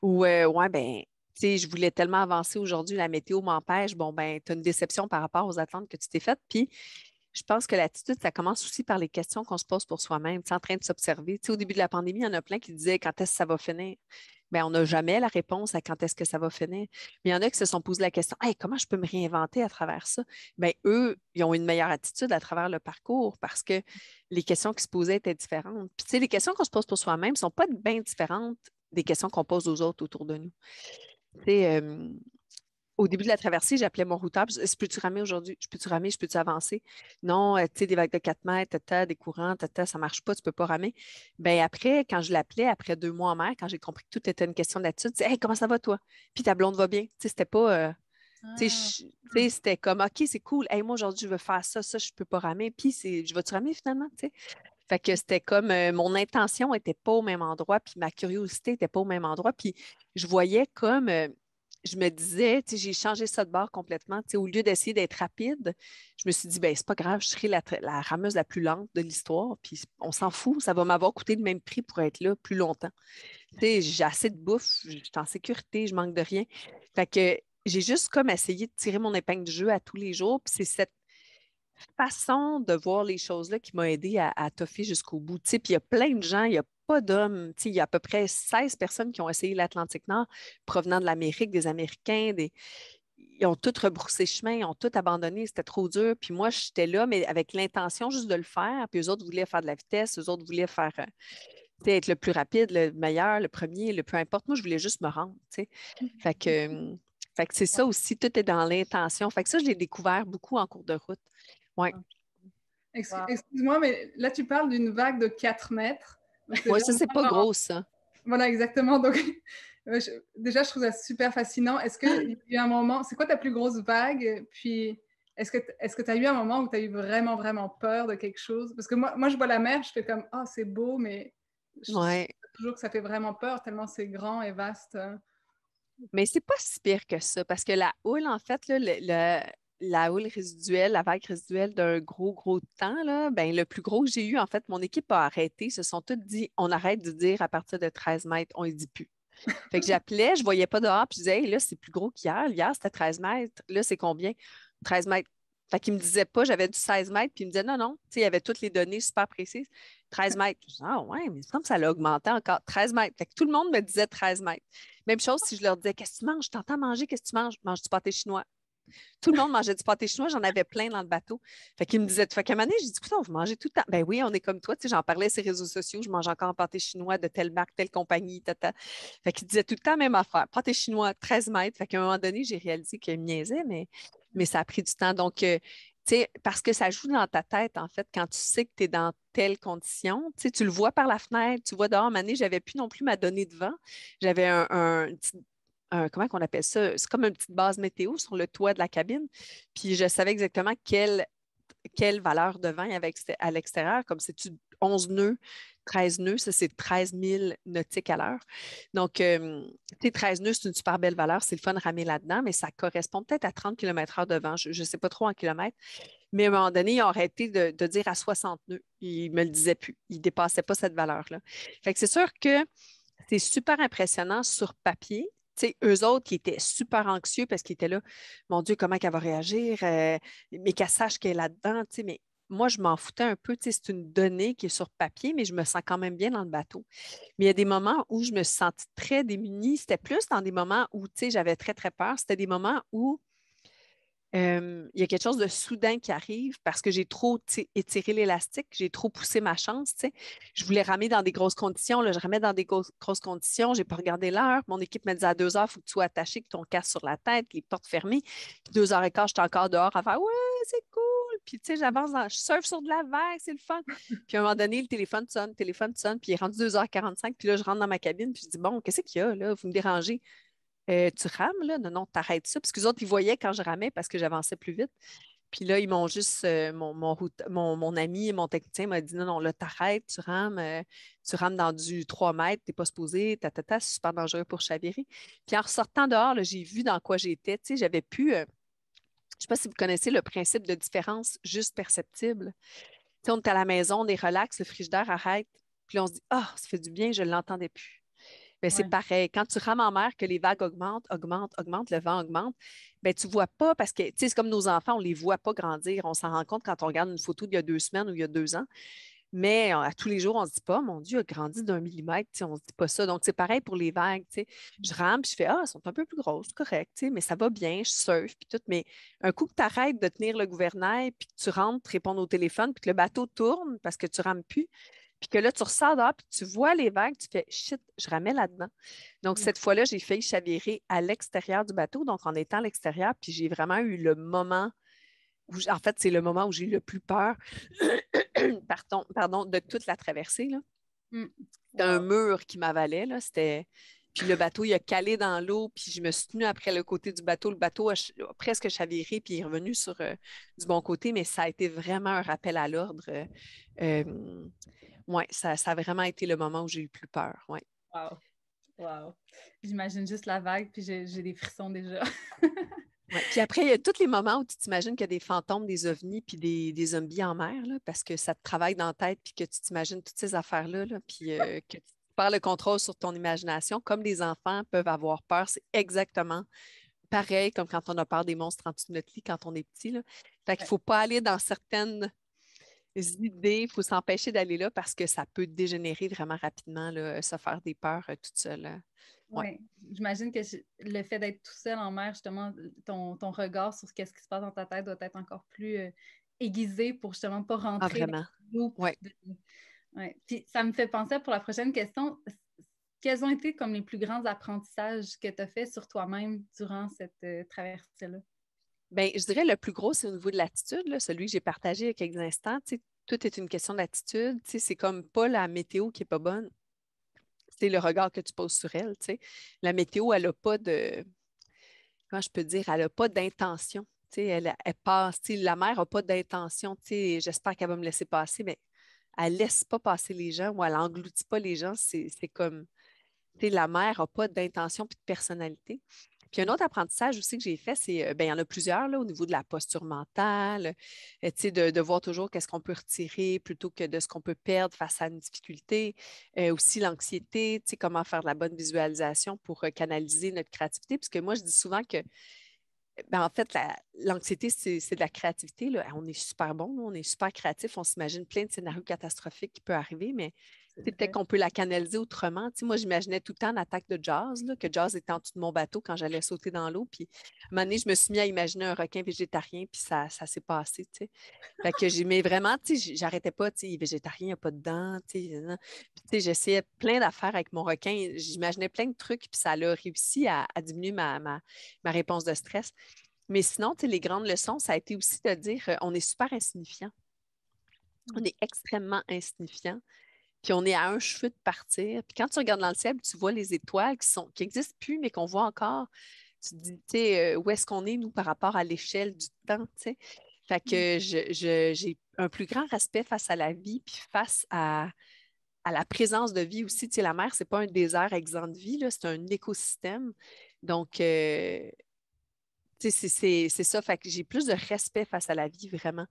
Ou, euh, ouais, ben je voulais tellement avancer aujourd'hui, la météo m'empêche. Bon, ben, tu as une déception par rapport aux attentes que tu t'es faites. Puis, je pense que l'attitude, ça commence aussi par les questions qu'on se pose pour soi-même, en train de s'observer. au début de la pandémie, il y en a plein qui disaient quand est-ce que ça va finir? Ben, on n'a jamais la réponse à quand est-ce que ça va finir. Mais il y en a qui se sont posé la question comment je peux me réinventer à travers ça Bien, eux, ils ont une meilleure attitude à travers le parcours parce que les questions qui se posaient étaient différentes. les questions qu'on se pose pour soi-même ne sont pas bien différentes des questions qu'on pose aux autres autour de nous. Tu sais, au début de la traversée, j'appelais mon routeur. Je peux-tu ramer aujourd'hui? Je peux-tu ramer? Je peux-tu avancer? Non, euh, tu sais, des vagues de 4 mètres, des courants, ça ne marche pas, tu ne peux pas ramer. Bien, après, quand je l'appelais, après deux mois en mer, quand j'ai compris que tout était une question d'attitude, je disais, hey, comment ça va, toi? Puis ta blonde va bien. Tu sais, c'était pas. Euh, ah. tu sais, c'était comme, OK, c'est cool. Hey, moi, aujourd'hui, je veux faire ça, ça, je ne peux pas ramer. Puis, je vais-tu ramer finalement? sais, Fait que c'était comme, euh, mon intention n'était pas au même endroit, puis ma curiosité n'était pas au même endroit. Puis, je voyais comme, je me disais, j'ai changé ça de bord complètement. au lieu d'essayer d'être rapide, je me suis dit, ben c'est pas grave, je serai la, rameuse la plus lente de l'histoire, puis on s'en fout, ça va m'avoir coûté le même prix pour être là plus longtemps. J'ai assez de bouffe, je suis en sécurité, je manque de rien. Fait que j'ai juste comme essayé de tirer mon épingle du jeu à tous les jours, c'est cette façon de voir les choses-là qui m'a aidé à, à toffer jusqu'au bout. Puis il y a plein de gens, il y a pas d'hommes. Il y a à peu près 16 personnes qui ont essayé l'Atlantique Nord provenant de l'Amérique, des Américains, des... Ils ont tous rebroussé chemin, ils ont tout abandonné, c'était trop dur. Puis moi, j'étais là, mais avec l'intention juste de le faire. Puis eux autres voulaient faire de la vitesse, eux autres voulaient faire euh, être le plus rapide, le meilleur, le premier, le peu importe. Moi, je voulais juste me rendre. Mmh. Mmh. Euh, fait que, c'est ça aussi, tout est dans l'intention. Fait que ça, je l'ai découvert beaucoup en cours de route. Ouais. Ah. Excuse-moi, mais là, tu parles d'une vague de 4 mètres. Oui, ça, c'est pas gros, ça. Voilà, exactement. Donc, euh, déjà, je trouve ça super fascinant. Est-ce qu'il y a eu un moment, c'est quoi ta plus grosse vague? Puis, est-ce que tu as eu un moment où tu as eu vraiment, vraiment peur de quelque chose? Parce que moi, moi je vois la mer, je fais comme, oh, c'est beau, mais je toujours que ça fait vraiment peur, tellement c'est grand et vaste. Mais c'est pas si pire que ça, parce que la houle, en fait, là, le, la houle résiduelle, la vague résiduelle d'un gros, gros temps, là, ben, le plus gros que j'ai eu, en fait, mon équipe a arrêté. Ils se sont tous dit on arrête de dire à partir de 13 mètres, on ne dit plus. Fait que j'appelais, je ne voyais pas dehors, puis je disais là, c'est plus gros qu'hier. Hier, c'était 13 mètres. Là, c'est combien 13 mètres. Fait qu'il me disait pas, j'avais du 16 mètres, puis il me disait non, non, tu sais, il y avait toutes les données super précises. 13 mètres. Je disais, ah ouais, mais comme ça l'a augmenté encore. 13 mètres. Fait que tout le monde me disait 13 mètres. Même chose si je leur disais, qu'est-ce que tu manges? T'entends manger, qu'est-ce que tu manges? Mange du pâté chinois. Tout le monde mangeait du pâté chinois, j'en avais plein dans le bateau. Fait qu'il me disait, fait qu'à un moment j'ai dit, écoute, vous mangez tout le temps. Ben oui, on est comme toi, tu sais, j'en parlais sur les réseaux sociaux, je mange encore un pâté chinois de telle marque, telle compagnie, tata. Fait qu'il disait tout le temps même affaire. Pâté chinois, 13 mètres. Fait qu'à un moment donné, j'ai réalisé qu'il me niaisait, mais, mais ça a pris du temps. Donc, euh, tu sais, parce que ça joue dans ta tête, en fait, quand tu sais que tu es dans telle condition. tu le vois par la fenêtre, tu vois dehors, Mané, j'avais plus non plus ma donnée devant. J'avais un, un, comment on appelle ça? C'est comme une petite base météo sur le toit de la cabine. Puis je savais exactement quelle, quelle valeur de vent avec, à l'extérieur, comme c'est-tu 11 nœuds, 13 nœuds, ça c'est 13 000 nautiques à l'heure. Donc, euh, sais, 13 nœuds, c'est une super belle valeur, c'est le fun de ramer là-dedans, mais ça correspond peut-être à 30 km/h de vent, je ne sais pas trop en kilomètres. Mais à un moment donné, il aurait été de, dire à 60 nœuds. Il ne me le disait plus. Il ne dépassait pas cette valeur-là. Fait que c'est sûr que c'est super impressionnant sur papier, eux autres qui étaient super anxieux parce qu'ils étaient là, mon Dieu, comment qu'elle va réagir, euh, mais qu'elle sache qu'elle est là-dedans, mais moi, je m'en foutais un peu, c'est une donnée qui est sur papier, mais je me sens quand même bien dans le bateau. Mais il y a des moments où je me sentais très démunie, c'était plus dans des moments où, j'avais très, très peur, c'était des moments où il y a quelque chose de soudain qui arrive parce que j'ai trop étiré l'élastique, j'ai trop poussé ma chance. Je voulais ramer dans des grosses conditions. Là, je ramais dans des grosses, conditions. Je n'ai pas regardé l'heure. Mon équipe me dit à deux heures, il faut que tu sois attaché, que ton casque sur la tête, que les portes fermées. Puis deux heures et quart, j'étais encore dehors à faire Ouais, c'est cool. Puis, tu sais, j'avance, je surfe sur de la vague, c'est le fun. Puis, à un moment donné, le téléphone sonne, le téléphone sonne, puis il est rendu 2h45. Puis là, je rentre dans ma cabine, puis je dis Bon, qu'est-ce qu'il y a, là Vous me dérangez tu rames, là? Non, non, t'arrêtes ça. Parce que les autres, ils voyaient quand je ramais parce que j'avançais plus vite. Puis là, ils m'ont juste, mon, mon, mon, mon, ami, mon technicien m'a dit, non, non, là, t'arrêtes, tu rames, tu rames dans du 3 mètres, t'es pas supposé, ta, ta, c'est super dangereux pour chavirer. Puis en ressortant dehors, j'ai vu dans quoi j'étais, tu sais, j'avais pu, je je sais pas si vous connaissez le principe de différence juste perceptible. Tu on est à la maison, on est relax, le frigidaire arrête, puis là, on se dit, ah, ça fait du bien, je ne l'entendais plus. Ben, c'est pareil. Quand tu rames en mer, que les vagues augmentent, augmentent, augmentent, le vent augmente, bien, tu ne vois pas parce que, tu sais, c'est comme nos enfants, on ne les voit pas grandir. On s'en rend compte quand on regarde une photo d'il y a deux semaines ou il y a deux ans. Mais euh, à tous les jours, on ne se dit pas, mon Dieu, a grandi d'un millimètre, on ne se dit pas ça. Donc, c'est pareil pour les vagues. Mmh. Je Je puis je fais, ah, elles sont un peu plus grosses, correct, mais ça va bien, je surfe, puis tout. Mais un coup que tu arrêtes de tenir le gouvernail, puis que tu rentres, réponds au téléphone, puis que le bateau tourne parce que tu rames plus, puis que là, tu ressors dehors, puis tu vois les vagues, tu fais shit, je ramène là-dedans. Donc, mm. cette fois-là, j'ai failli chavirer à l'extérieur du bateau, donc en étant à l'extérieur, puis j'ai vraiment eu le moment où, en fait, c'est le moment où j'ai eu le plus peur, pardon, pardon, de toute la traversée. Là. Mm. mur qui m'avalait, là, c'était. Puis le bateau, il a calé dans l'eau, puis je me suis tenue après le côté du bateau. Le bateau a, presque chaviré, puis il est revenu sur euh, du bon côté, mais ça a été vraiment un rappel à l'ordre. Euh, euh, oui, ça, a vraiment été le moment où j'ai eu plus peur. Ouais. Wow. Wow. J'imagine juste la vague, puis j'ai des frissons déjà. Puis après, il y a tous les moments où tu t'imagines qu'il y a des fantômes, des ovnis, puis des, zombies en mer, parce que ça te travaille dans la tête, puis que tu t'imagines toutes ces affaires-là, puis euh, que tu perds le contrôle sur ton imagination. Comme les enfants peuvent avoir peur, c'est exactement pareil comme quand on a peur des monstres en dessous de notre lit quand on est petit. Là. Fait qu'il ne faut pas aller dans certaines idées, il faut s'empêcher d'aller là parce que ça peut dégénérer vraiment rapidement, là, se faire des peurs euh, toute seule. Hein. j'imagine que le fait d'être tout seul en mer, justement, euh, ton, ton regard sur ce, qui se passe dans ta tête doit être encore plus euh, aiguisé pour justement pas ah, rentrer vraiment? ouais. Puis ça me fait penser pour la prochaine question. Quels ont été comme les plus grands apprentissages que tu as fait sur toi-même durant cette traversée-là? Ben, je dirais le plus gros, c'est au niveau de l'attitude, celui que j'ai partagé il y a quelques instants. tout est une question d'attitude. c'est comme pas la météo qui n'est pas bonne. C'est le regard que tu poses sur elle. La météo, elle n'a pas de. Comment je peux dire? Elle pas d'intention. Elle, elle, passe. La mère n'a pas d'intention. J'espère qu'elle va me laisser passer, mais elle ne laisse pas passer les gens ou elle n'engloutit pas les gens. C'est, c'est comme. La mère n'a pas d'intention et de personnalité. Puis un autre apprentissage aussi que j'ai fait, c'est, euh, bien, il y en a plusieurs là, au niveau de la posture mentale, euh, de, de voir toujours qu'est-ce qu'on peut retirer plutôt que de ce qu'on peut perdre face à une difficulté. Euh, aussi l'anxiété, comment faire de la bonne visualisation pour canaliser notre créativité. Puisque moi, je dis souvent que ben en fait, l'anxiété, c'est de la créativité. Là. On est super bon, on est super créatif, on s'imagine plein de scénarios catastrophiques qui peuvent arriver, mais peut-être qu'on peut la canaliser autrement. Tu moi, j'imaginais tout le temps l'attaque de Jazz, que Jazz était en dessous de mon bateau quand j'allais sauter dans l'eau. Puis, à un moment je me suis mis à imaginer un requin végétarien, puis ça, s'est passé. Tu Fait que j'aimais vraiment, tu sais, j'arrêtais pas, tu il est végétarien, il n'y a pas de dents. j'essayais plein d'affaires avec mon requin. J'imaginais plein de trucs, puis ça a réussi à, diminuer ma, ma, ma réponse de stress. Mais sinon, les grandes leçons, ça a été aussi de dire euh, on est super insignifiant. On mmh. est extrêmement insignifiant puis on est à un cheveu de partir. Puis quand tu regardes dans le ciel, tu vois les étoiles qui sont qui n'existent plus, mais qu'on voit encore. Tu te dis, tu sais, euh, où est-ce qu'on est, nous, par rapport à l'échelle du temps, tu sais. Fait mmh. que je, j'ai un plus grand respect face à la vie, puis face à, la présence de vie aussi. Tu sais, la mer, c'est pas un désert exempt de vie, c'est un écosystème. Donc, euh, tu sais, c'est ça. Fait que j'ai plus de respect face à la vie, vraiment,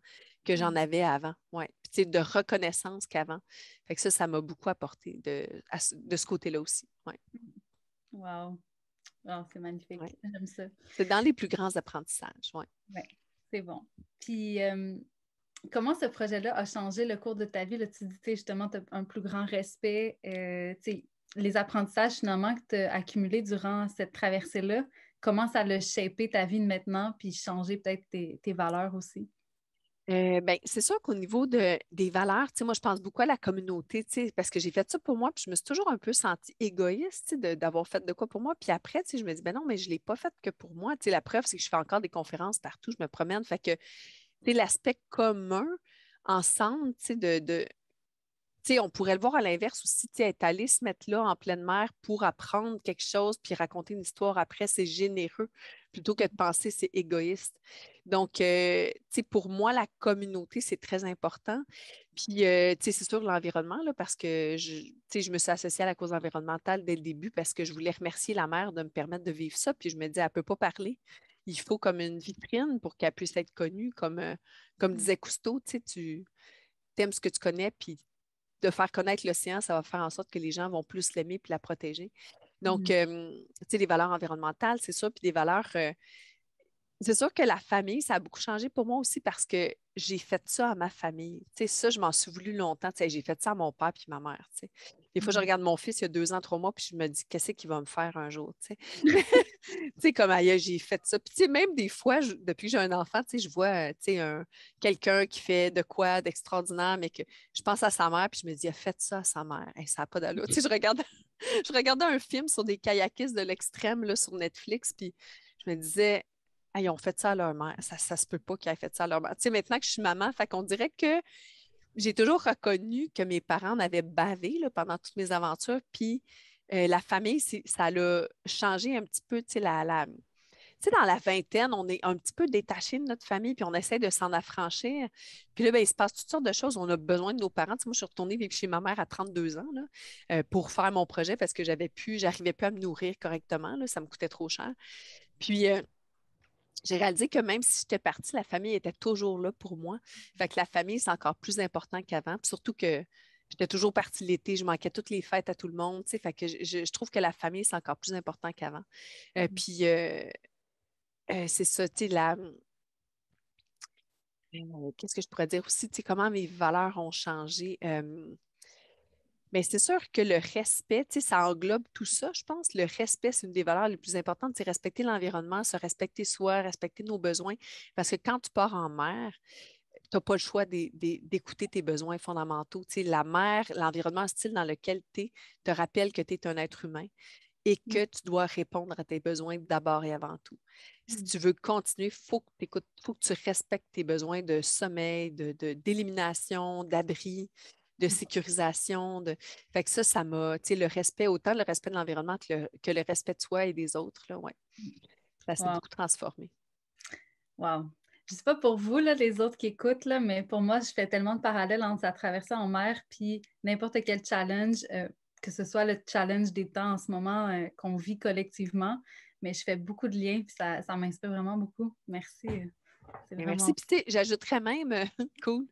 que j'en mmh. avais avant. Ouais de reconnaissance qu'avant. Fait que ça, ça m'a beaucoup apporté de, ce côté-là aussi. Wow. c'est magnifique. J'aime ça. C'est dans les plus grands apprentissages. Oui. Ouais, c'est bon. Puis, euh, comment ce projet-là a changé le cours de ta vie? tu dis, justement, tu as un plus grand respect. Euh, les apprentissages, finalement, que tu as accumulés durant cette traversée-là, comment ça le shapé ta vie de maintenant, puis changer peut-être tes valeurs aussi? Euh, ben, c'est sûr qu'au niveau de, des valeurs, moi, je pense beaucoup à la communauté, parce que j'ai fait ça pour moi, puis je me suis toujours un peu sentie égoïste d'avoir fait de quoi pour moi. Puis après, je me dis, ben non, mais je ne l'ai pas fait que pour moi. la preuve, c'est que je fais encore des conférences partout, je me promène. Fait que l'aspect commun ensemble de, de, on pourrait le voir à l'inverse aussi, être allé se mettre là en pleine mer pour apprendre quelque chose puis raconter une histoire après, c'est généreux plutôt que de penser c'est égoïste. Donc, euh, pour moi, la communauté, c'est très important. Puis, euh, c'est sûr l'environnement, parce que je, je me suis associée à la cause environnementale dès le début parce que je voulais remercier la mère de me permettre de vivre ça. Puis, je me disais elle ne peut pas parler il faut comme une vitrine pour qu'elle puisse être connue, comme, euh, comme mmh. disait Cousteau, tu tu aimes ce que tu connais, puis de faire connaître l'océan, ça va faire en sorte que les gens vont plus l'aimer puis la protéger. Donc, mm-hmm. euh, tu sais, les valeurs environnementales, c'est sûr, puis des valeurs. Euh, c'est sûr que la famille, ça a beaucoup changé pour moi aussi parce que j'ai fait ça à ma famille. Tu sais, ça, je m'en suis voulu longtemps. Tu sais, j'ai fait ça à mon père puis ma mère. Tu sais. Des fois, je mmh regarde mon fils il y a deux ans, trois mois, puis je me dis, qu'est-ce qu'il va me faire un jour? Tu sais, comme ailleurs, j'ai fait ça. Puis, même des fois, depuis que j'ai un enfant, tu je vois euh, un, quelqu'un qui fait de quoi d'extraordinaire, mais que je pense à sa mère, puis je me dis, a fait ça sa mère. ça n'a pas d'allure. Tu sais, je, regarde, je regardais un film sur des kayakistes de l'extrême là, sur Netflix, puis je me disais, hey, ils ont fait ça à leur mère. Ça ne se peut pas qu'ils aient fait ça à leur mère. maintenant que je suis maman, fait qu'on dirait que j'ai toujours reconnu que mes parents m'avaient bavé pendant toutes mes aventures. Puis euh, la famille, ça l'a changé un petit peu, dans la vingtaine, on est un petit peu détaché de notre famille, puis on essaie de s'en affranchir. Puis là, ben, il se passe toutes sortes de choses. On a besoin de nos parents. moi, je suis retournée vivre chez ma mère à 32 ans euh, pour faire mon projet parce que j'avais plus, j'arrivais plus à me nourrir correctement. ça me coûtait trop cher. Puis, euh, j'ai réalisé que même si j'étais partie, la famille était toujours là pour moi. Fait la famille, c'est encore plus important qu'avant. Surtout que j'étais toujours partie l'été, je manquais toutes les fêtes à tout le monde. je, trouve que la famille, c'est encore plus important qu'avant. Euh, mmh. puis euh, euh, c'est ça, tu la. Qu'est-ce que je pourrais dire aussi? Comment mes valeurs ont changé? Mais c'est sûr que le respect, ça englobe tout ça, je pense. Le respect, c'est une des valeurs les plus importantes. C'est respecter l'environnement, se respecter soi, respecter nos besoins. Parce que quand tu pars en mer, tu n'as pas le choix d'écouter tes besoins fondamentaux. sais, la mer, l'environnement style dans lequel tu es, te rappelle que tu es un être humain et mmh. que tu dois répondre à tes besoins d'abord et avant tout. Si mmh. tu veux continuer, il faut, faut que tu respectes tes besoins de sommeil, de, d'élimination, d'abri de mmh. sécurisation. De... Fait que ça, ça m'a, tu sais, le respect, autant le respect de l'environnement que le, respect de soi et des autres, là, ouais. Ça s'est beaucoup transformé. Wow. Je sais pas pour vous, là, les autres qui écoutent, là, mais pour moi, je fais tellement de parallèles entre sa traversée en mer puis n'importe quel challenge, euh, que ce soit le challenge des temps en ce moment euh, qu'on vit collectivement. Mais je fais beaucoup de liens, puis ça m'inspire vraiment beaucoup. Merci. Euh. Merci. j'ajouterais même, cool,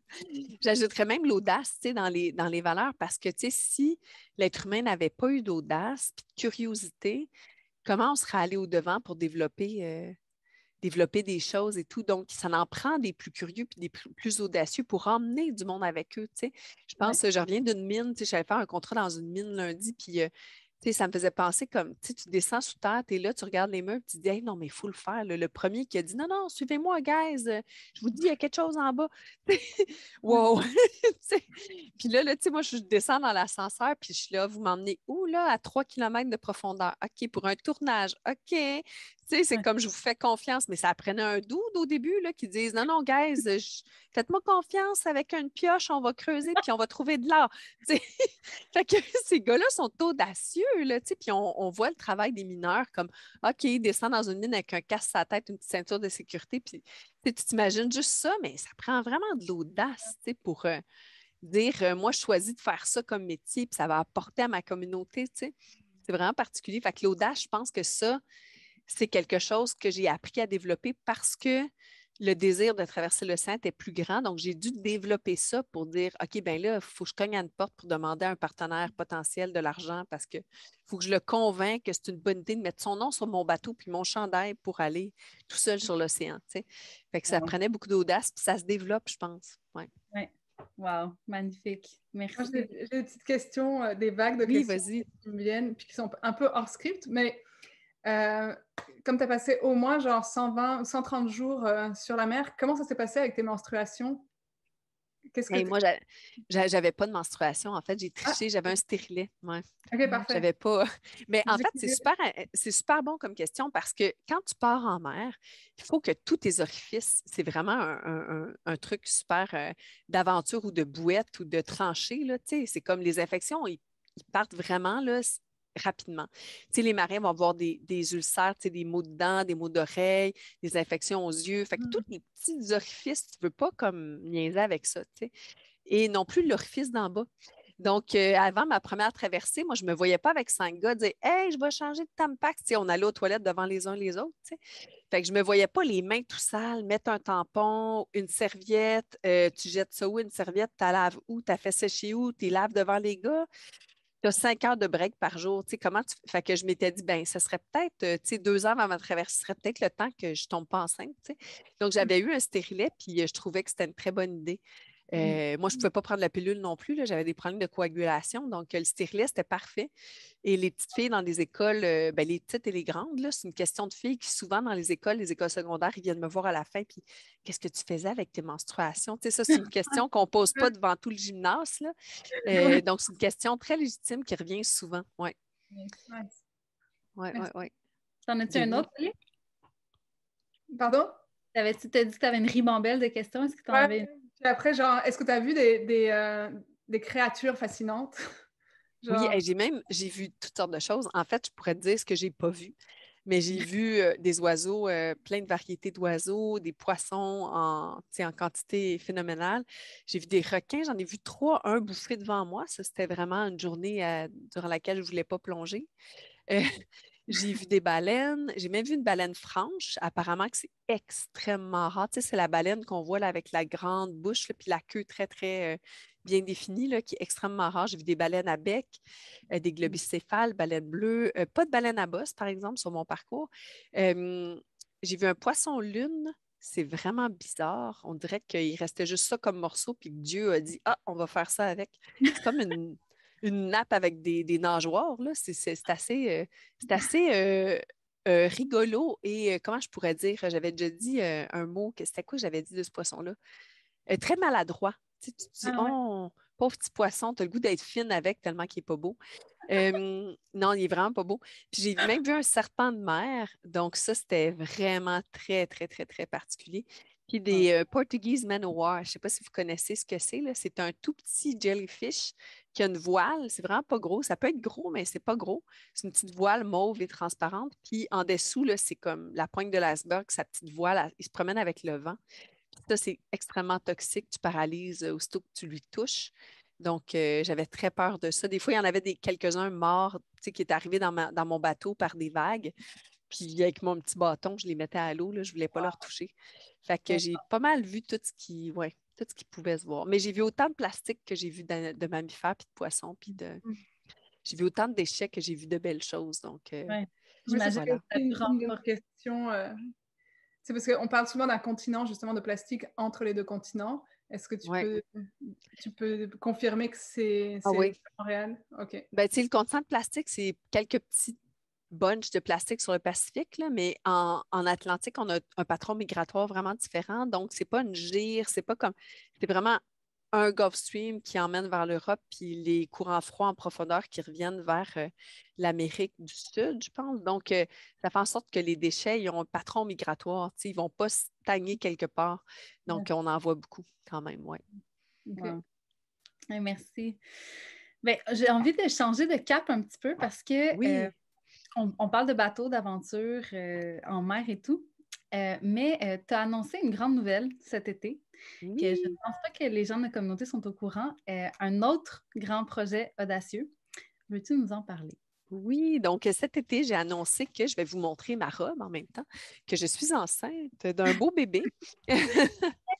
même l'audace, dans les, dans les valeurs, parce que, si l'être humain n'avait pas eu d'audace, et de curiosité, comment on serait allé au-devant pour développer, euh, développer des choses et tout? Donc, ça en prend des plus curieux et des plus, audacieux pour emmener du monde avec eux, Je pense, je reviens d'une mine, tu j'allais faire un contrat dans une mine lundi, puis... Euh, sais, ça me faisait penser comme, tu tu descends sous terre, tu es là, tu regardes les meubles, tu dis, non, mais il faut le faire. Le premier qui a dit, non, non, suivez-moi, guys, euh, je vous dis, il y a quelque chose en bas. wow! puis là, là tu sais, moi, je descends dans l'ascenseur, puis je suis là, vous m'emmenez où, là, à 3 km de profondeur? OK, pour un tournage, OK c'est comme je vous fais confiance, mais ça prenait un doute au début là, qui disent Non, non, guys, euh, faites-moi confiance avec une pioche, on va creuser puis on va trouver de l'or. ces gars-là sont audacieux, puis on, voit le travail des mineurs comme OK, il descend dans une mine avec un casse sa tête, une petite ceinture de sécurité, puis tu t'imagines juste ça, mais ça prend vraiment de l'audace pour euh, dire euh, Moi, je choisis de faire ça comme métier, puis ça va apporter à ma communauté. C'est vraiment particulier. Fait que l'audace, je pense que ça, c'est quelque chose que j'ai appris à développer parce que le désir de traverser le saint était plus grand. Donc, j'ai dû développer ça pour dire, OK, ben là, il faut que je cogne à une porte pour demander à un partenaire potentiel de l'argent parce qu'il faut que je le convainc que c'est une bonne idée de mettre son nom sur mon bateau puis mon chandail pour aller tout seul sur l'océan. Fait que ça prenait beaucoup d'audace puis ça se développe, je pense. Oui. Wow, magnifique. Merci. J'ai une petite question, euh, des vagues de questions qui me viennent puis qui sont un peu hors script, mais euh, comme tu as passé au moins genre 120 130 jours euh, sur la mer, comment ça s'est passé avec tes menstruations? Qu'est-ce que moi, j'avais pas de menstruation. En fait, j'ai ah! triché, j'avais un stérilet. Ouais. OK, parfait. J'avais pas. Mais en fait, euh, c'est super, bon comme question parce que quand tu pars en mer, il faut que tous tes orifices, c'est vraiment un, truc super d'aventure ou de bouette ou de tranchée. C'est comme les infections, ils partent vraiment là, rapidement. les marins vont avoir des, ulcères, des maux de dents, des maux d'oreilles, des infections aux yeux. Fait mmh. tous les petits orifices, tu ne veux pas comme niaiser avec ça. Et non plus l'orifice d'en bas. Donc, euh, avant ma première traversée, moi, je ne me voyais pas avec cinq gars dire Hey, je vais changer de tampax. si on allait aux toilettes devant les uns les autres. Fait que je ne me voyais pas les mains tout sales, mettre un tampon, une serviette, euh, tu jettes ça où, une serviette, tu laves où, tu as fait sécher où, tu laves devant les gars tu cinq heures de break par jour. Tu comment tu... que je m'étais dit, ben, ce serait peut-être, euh, deux heures avant de traverser ce serait peut-être le temps que je tombe pas enceinte. Donc, mmh. j'avais eu un stérilet, puis euh, je trouvais que c'était une très bonne idée. Mmh. Euh, moi, je ne pouvais pas prendre la pilule non plus. J'avais des problèmes de coagulation. Donc, le stérilet, c'était parfait. Et les petites filles dans les écoles, euh, ben, les petites et les grandes, c'est une question de filles qui, souvent, dans les écoles, les écoles secondaires, ils viennent me voir à la fin. Puis, qu'est-ce que tu faisais avec tes menstruations? Tu sais, ça, c'est une question qu'on ne pose pas devant tout le gymnase. Euh, donc, c'est une question très légitime qui revient souvent. Oui. Oui, oui, oui. T'en as-tu un autre, Pardon? Tu tu dit que tu avais une ribambelle de questions? Est-ce que tu en avais après, genre, est-ce que tu as vu euh, des, créatures fascinantes? Oui, j'ai même j'ai vu toutes sortes de choses. En fait, je pourrais te dire ce que j'ai pas vu, mais j'ai vu euh, des oiseaux, euh, plein de variétés d'oiseaux, des poissons en, en quantité phénoménale. J'ai vu des requins, j'en ai vu trois, un bouffé devant moi. Ça, c'était vraiment une journée durant laquelle je ne voulais pas plonger. J'ai vu des baleines. J'ai même vu une baleine franche. Apparemment que c'est extrêmement rare. Tu sais, c'est la baleine qu'on voit avec la grande bouche et la queue très, très euh, bien définie, là, qui est extrêmement rare. J'ai vu des baleines à bec, euh, des mmh. globicéphales, baleines bleues. Euh, pas de baleine à bosse, par exemple, sur mon parcours. j'ai vu un poisson lune. C'est vraiment bizarre. On dirait qu'il restait juste ça comme morceau, puis que Dieu a dit Ah, on va faire ça avec. C'est comme une une nappe avec des, nageoires. C'est assez, euh, assez euh, euh, rigolo. Et comment je pourrais dire, j'avais déjà dit un mot, que c'était quoi j'avais dit de ce poisson-là? très maladroit. Tu, te dis, ah oh, pauvre petit poisson, tu as le goût d'être fine avec tellement qu'il n'est pas beau. non, il est vraiment pas beau. j'ai même vu un serpent de mer. Donc, ça, c'était vraiment très, très, très, très particulier. Puis des Portuguese Manowar. Je ne sais pas si vous connaissez ce que c'est. C'est un tout petit jellyfish a une voile. C'est vraiment pas gros. Ça peut être gros, mais c'est pas gros. C'est une petite voile mauve et transparente. Puis en dessous, c'est comme la pointe de l'iceberg, sa petite voile, il se promène avec le vent. Ça, c'est extrêmement toxique. Tu paralyses euh, aussitôt que tu lui touches. Donc, euh, j'avais très peur de ça. Des fois, il y en avait quelques-uns morts qui étaient arrivés dans, mon bateau par des vagues. Puis avec mon petit bâton, je les mettais à l'eau. Je ne voulais pas leur toucher. Fait que j'ai pas mal vu tout ce qui. Ouais, ce qui pouvait se voir. Mais j'ai vu autant de plastique que j'ai vu de, mammifères, puis de poissons, puis de... Mmh. J'ai vu autant de déchets que j'ai vu de belles choses. Donc, euh, J'imagine que une, grande question. Euh, c'est parce qu'on parle souvent d'un continent, justement, de plastique entre les deux continents. Est-ce que tu, peux, tu peux confirmer que c'est ah oui. réel? OK. Ben, le continent de plastique, c'est quelques petites bunch de plastique sur le Pacifique, mais en, Atlantique, on a un patron migratoire vraiment différent. Donc, c'est pas une gire, c'est pas comme. C'est vraiment un Gulf Stream qui emmène vers l'Europe, puis les courants froids en profondeur qui reviennent vers euh, l'Amérique du Sud, je pense. Donc, euh, ça fait en sorte que les déchets, ils ont un patron migratoire. Ils ne vont pas stagner quelque part. Donc, on en voit beaucoup quand même, oui. merci. Ben, j'ai envie de changer de cap un petit peu parce que euh, on, parle de bateaux, d'aventure euh, en mer et tout. Euh, mais euh, tu as annoncé une grande nouvelle cet été, que je ne pense pas que les gens de la communauté sont au courant. un autre grand projet audacieux. Veux-tu nous en parler? Oui, donc cet été, j'ai annoncé que je vais vous montrer ma robe en même temps, que je suis enceinte d'un beau bébé.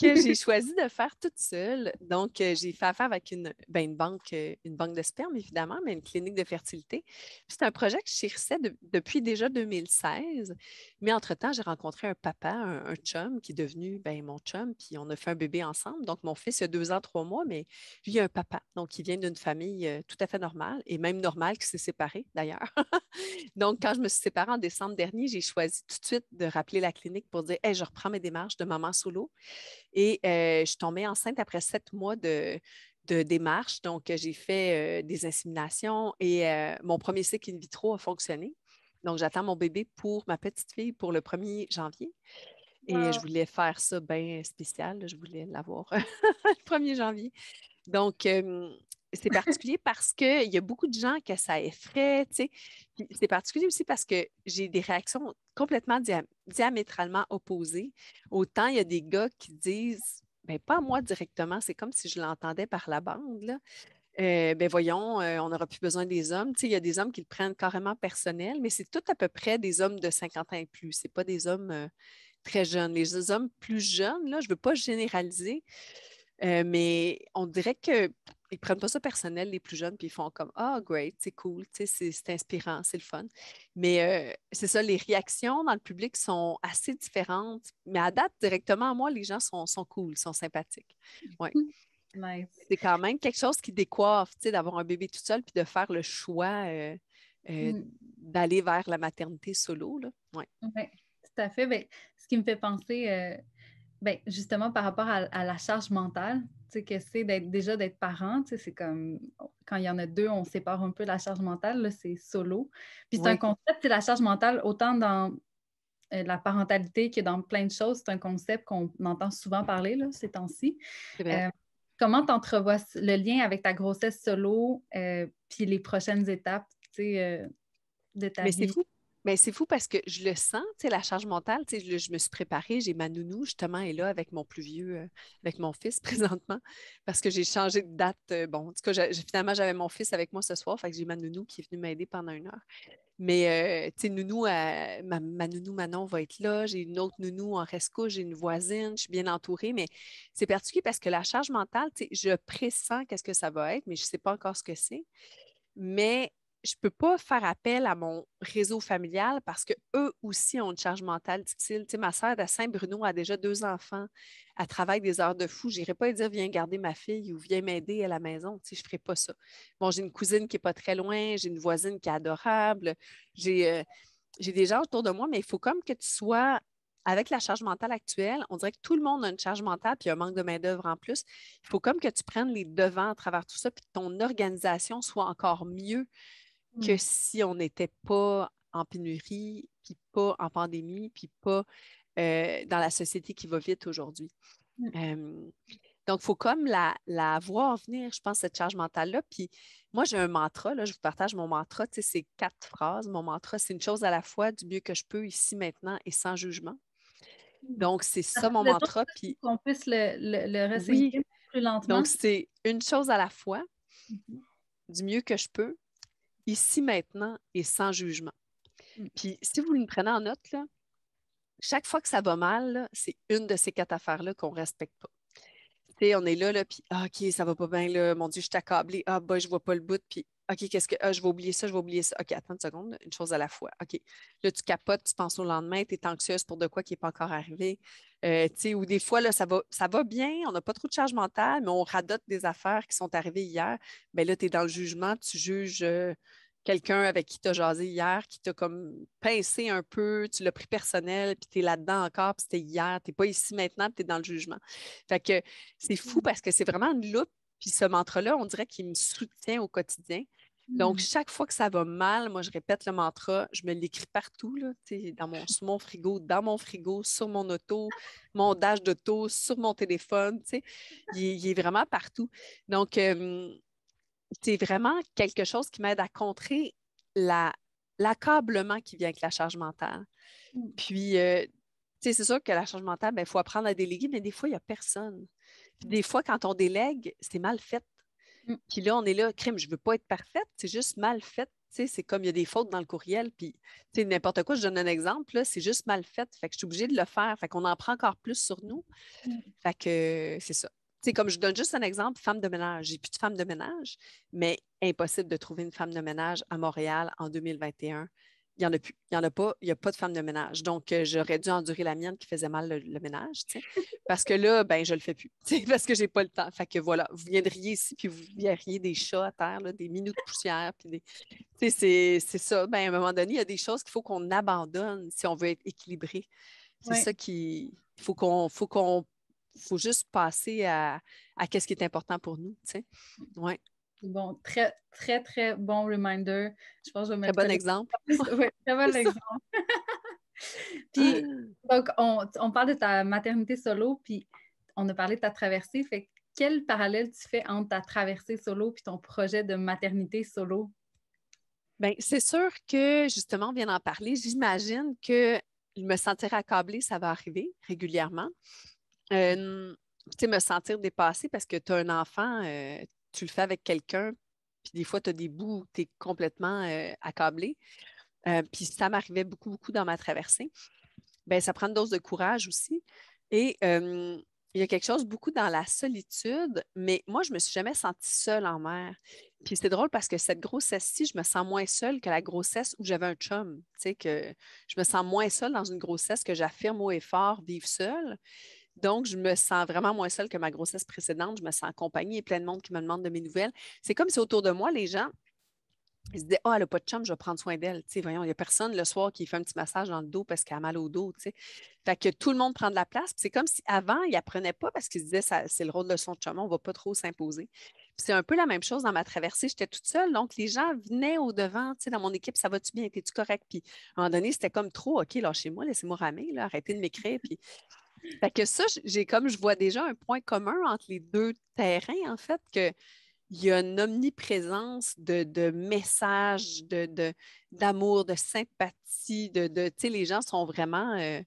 que j'ai choisi de faire toute seule. Donc, euh, j'ai fait affaire avec une, ben, une banque, euh, une banque de sperme, évidemment, mais une clinique de fertilité. C'est un projet que je cherchais depuis déjà 2016. Mais entre-temps, j'ai rencontré un papa, un, chum, qui est devenu ben, mon chum, puis on a fait un bébé ensemble. Donc, mon fils a deux ans, trois mois, mais lui, a un papa. Donc, il vient d'une famille euh, tout à fait normale, et même normale qui s'est séparée, d'ailleurs. donc, quand je me suis séparée en décembre dernier, j'ai choisi tout de suite de rappeler la clinique pour dire Hey, je reprends mes démarches de maman solo et euh, je suis tombée enceinte après sept mois de, démarche. Donc, euh, j'ai fait euh, des inséminations et mon premier cycle in vitro a fonctionné. Donc, j'attends mon bébé pour ma petite fille pour le 1er janvier. Et je voulais faire ça bien spécial. Je voulais l'avoir le 1er janvier. Donc, c'est particulier parce qu'il y a beaucoup de gens que ça effraie, C'est particulier aussi parce que j'ai des réactions complètement diamétralement opposées. Autant il y a des gars qui disent, ben pas moi directement, c'est comme si je l'entendais par la bande, là. Euh, ben voyons, euh, on n'aura plus besoin des hommes. il y a des hommes qui le prennent carrément personnel, mais c'est tout à peu près des hommes de 50 ans et plus. Ce pas des hommes euh, très jeunes. Les hommes plus jeunes, là, je ne veux pas généraliser, mais on dirait que ils prennent pas ça personnel, les plus jeunes, puis ils font comme Ah, great, c'est cool, c'est inspirant, c'est le fun. Mais euh, c'est ça, les réactions dans le public sont assez différentes. Mais à date, directement à moi, les gens sont, sont cool, sont sympathiques. Ouais. C'est quand même quelque chose qui décoiffe, d'avoir un bébé tout seul, puis de faire le choix euh, euh, mm. d'aller vers la maternité solo. Là. tout à fait. Ben, ce qui me fait penser ben, justement, par rapport à, la charge mentale, tu sais, que c'est d'être, déjà d'être parent, c'est comme quand il y en a deux, on sépare un peu la charge mentale, c'est solo. Puis c'est un concept, c'est la charge mentale, autant dans euh, la parentalité que dans plein de choses, c'est un concept qu'on entend souvent parler, là, ces temps-ci. Euh, comment tu entrevois le lien avec ta grossesse solo, euh, puis les prochaines étapes, de ta vie? fou mais ben, c'est fou parce que je le sens, tu sais, la charge mentale, tu sais, je, me suis préparée, j'ai ma nounou justement est là avec mon plus vieux, euh, avec mon fils présentement, parce que j'ai changé de date. Euh, bon, en tout cas, finalement, j'avais mon fils avec moi ce soir, fait j'ai ma nounou qui est venue m'aider pendant une heure. Mais, euh, tu sais, nounou, ma, nounou Manon va être là, j'ai une autre nounou en rescousse, j'ai une voisine, je suis bien entourée, mais c'est particulier parce que la charge mentale, tu sais, je pressens qu'est-ce que ça va être, mais je ne sais pas encore ce que c'est. Mais je ne peux pas faire appel à mon réseau familial parce qu'eux aussi ont une charge mentale difficile. Tu sais, ma sœur de Saint-Bruno a déjà deux enfants. Elle travaille des heures de fou. Je n'irai pas lui dire viens garder ma fille ou viens m'aider à la maison. Tu sais, je ne ferai pas ça. Bon, j'ai une cousine qui n'est pas très loin, j'ai une voisine qui est adorable, euh, j'ai des gens autour de moi, mais il faut comme que tu sois avec la charge mentale actuelle, on dirait que tout le monde a une charge mentale puis un manque de main-d'œuvre en plus. Il faut comme que tu prennes les devants à travers tout ça puis que ton organisation soit encore mieux que mm. si on n'était pas en pénurie, puis pas en pandémie, puis pas euh, dans la société qui va vite aujourd'hui. Mm. donc, il faut comme la, la, voir venir, je pense, cette charge mentale-là. Puis moi, j'ai un mantra, là, je vous partage mon mantra, tu sais, c'est quatre phrases. Mon mantra, c'est une chose à la fois, du mieux que je peux, ici, maintenant, et sans jugement. Mm. Donc, c'est ça mon mantra. Puis qu'on puisse le, le, plus lentement. Donc, c'est une chose à la fois, mm-hmm. du mieux que je peux, ici, maintenant et sans jugement. Mm. Puis si vous me prenez en note, chaque fois que ça va mal, c'est une de ces quatre affaires-là qu'on ne respecte pas. T'sais, on est là, là puis ah, OK, ça va pas bien, là, mon Dieu, je suis accablée, ah, bah, ben, je vois pas le bout, puis OK, qu'est-ce que. Ah, je vais oublier ça, je vais oublier ça. OK, attends une seconde, une chose à la fois. OK. Là, tu capotes, tu penses au lendemain, tu es anxieuse pour de quoi qui n'est pas encore arrivé. Euh, tu sais, ou des fois, là, ça va, ça va bien, on n'a pas trop de charge mentale, mais on radote des affaires qui sont arrivées hier. Bien là, tu es dans le jugement, tu juges. Euh, quelqu'un avec qui tu as jasé hier, qui t'a comme pincé un peu, tu l'as pris personnel, puis tu es là-dedans encore, puis c'était hier, tu n'es pas ici maintenant, puis tu es dans le jugement. Fait que c'est fou mmh. parce que c'est vraiment une loupe puis ce mantra-là, on dirait qu'il me soutient au quotidien. Donc, mmh. chaque fois que ça va mal, moi, je répète le mantra, je me l'écris partout, là, dans mon, mon frigo, dans mon frigo, sur mon auto, mon dash d'auto, sur mon téléphone, il, est vraiment partout. Donc, c'est vraiment quelque chose qui m'aide à contrer l'accablement qui vient avec la charge mentale. Mmh. Puis, euh, c'est sûr que la charge mentale, il ben, faut apprendre à déléguer, mais des fois, il n'y a personne des fois, quand on délègue, c'est mal fait. Mm. Puis là, on est là, crime, je ne veux pas être parfaite, c'est juste mal fait. C'est comme il y a des fautes dans le courriel, puis n'importe quoi, je donne un exemple, c'est juste mal fait. Fait que je suis obligée de le faire. Fait qu'on en prend encore plus sur nous. Mm. Fait que c'est ça. C'est comme je donne juste un exemple, femme de ménage. J'ai plus de femme de ménage, mais impossible de trouver une femme de ménage à Montréal en 2021 il n'y en a plus. Il n'y en a pas. Il n'y a pas de femme de ménage. Donc, euh, j'aurais dû endurer la mienne qui faisait mal le, ménage, parce que là, ben, je ne le fais plus, parce que je n'ai pas le temps. Fait que voilà, vous viendriez ici, puis vous verriez des chats à terre, des minutes de poussière, puis c'est, c'est ça. Ben, à un moment donné, il y a des choses qu'il faut qu'on abandonne si on veut être équilibré. C'est ça qu'il faut qu'on, faut qu'on faut juste passer à, ce qui est important pour nous, tu sais. Ouais. Bon, très, très, très bon reminder. Je pense je vais Très bon exemple. oui, très bon exemple. puis, ah. donc, on, parle de ta maternité solo, puis on a parlé de ta traversée. Fait quel parallèle tu fais entre ta traversée solo puis ton projet de maternité solo? Bien, c'est sûr que, justement, on vient d'en parler, j'imagine que me sentir accablée, ça va arriver régulièrement. Euh, tu sais, me sentir dépassée parce que tu as un enfant, euh, tu le fais avec quelqu'un, puis des fois, tu as des bouts où tu es complètement euh, accablé. Euh, puis ça m'arrivait beaucoup, beaucoup dans ma traversée. Bien, ça prend une dose de courage aussi. Et il y a quelque chose beaucoup dans la solitude, mais moi, je ne me suis jamais sentie seule en mer. Puis c'est drôle parce que cette grossesse-ci, je me sens moins seule que la grossesse où j'avais un chum. Tu sais, que je me sens moins seule dans une grossesse que j'affirme haut et fort, vivre seule. Donc, je me sens vraiment moins seule que ma grossesse précédente. Je me sens accompagnée. Il plein de monde qui me demande de mes nouvelles. C'est comme si autour de moi, les gens, ils se disaient Ah, oh, elle n'a pas de chum, je vais prendre soin d'elle. Tu voyons, il n'y a personne le soir qui fait un petit massage dans le dos parce qu'elle a mal au dos. Fait que tout le monde prend de la place. C'est comme si avant, ils n'apprenaient pas parce qu'ils se disaient C'est le rôle de son chum, on ne va pas trop s'imposer. C'est un peu la même chose dans ma traversée. J'étais toute seule, donc les gens venaient au devant, tu sais, dans mon équipe, ça va-tu bien, es-tu correct? Puis à un moment donné, c'était comme trop, OK, lâchez-moi, laissez-moi ramer, là, arrêtez de m'écrire. Puis fait que ça, j'ai comme je vois déjà un point commun entre les deux terrains, en fait, qu'il y a une omniprésence de, messages, d'amour, de, de, sympathie, de, de les gens sont vraiment euh,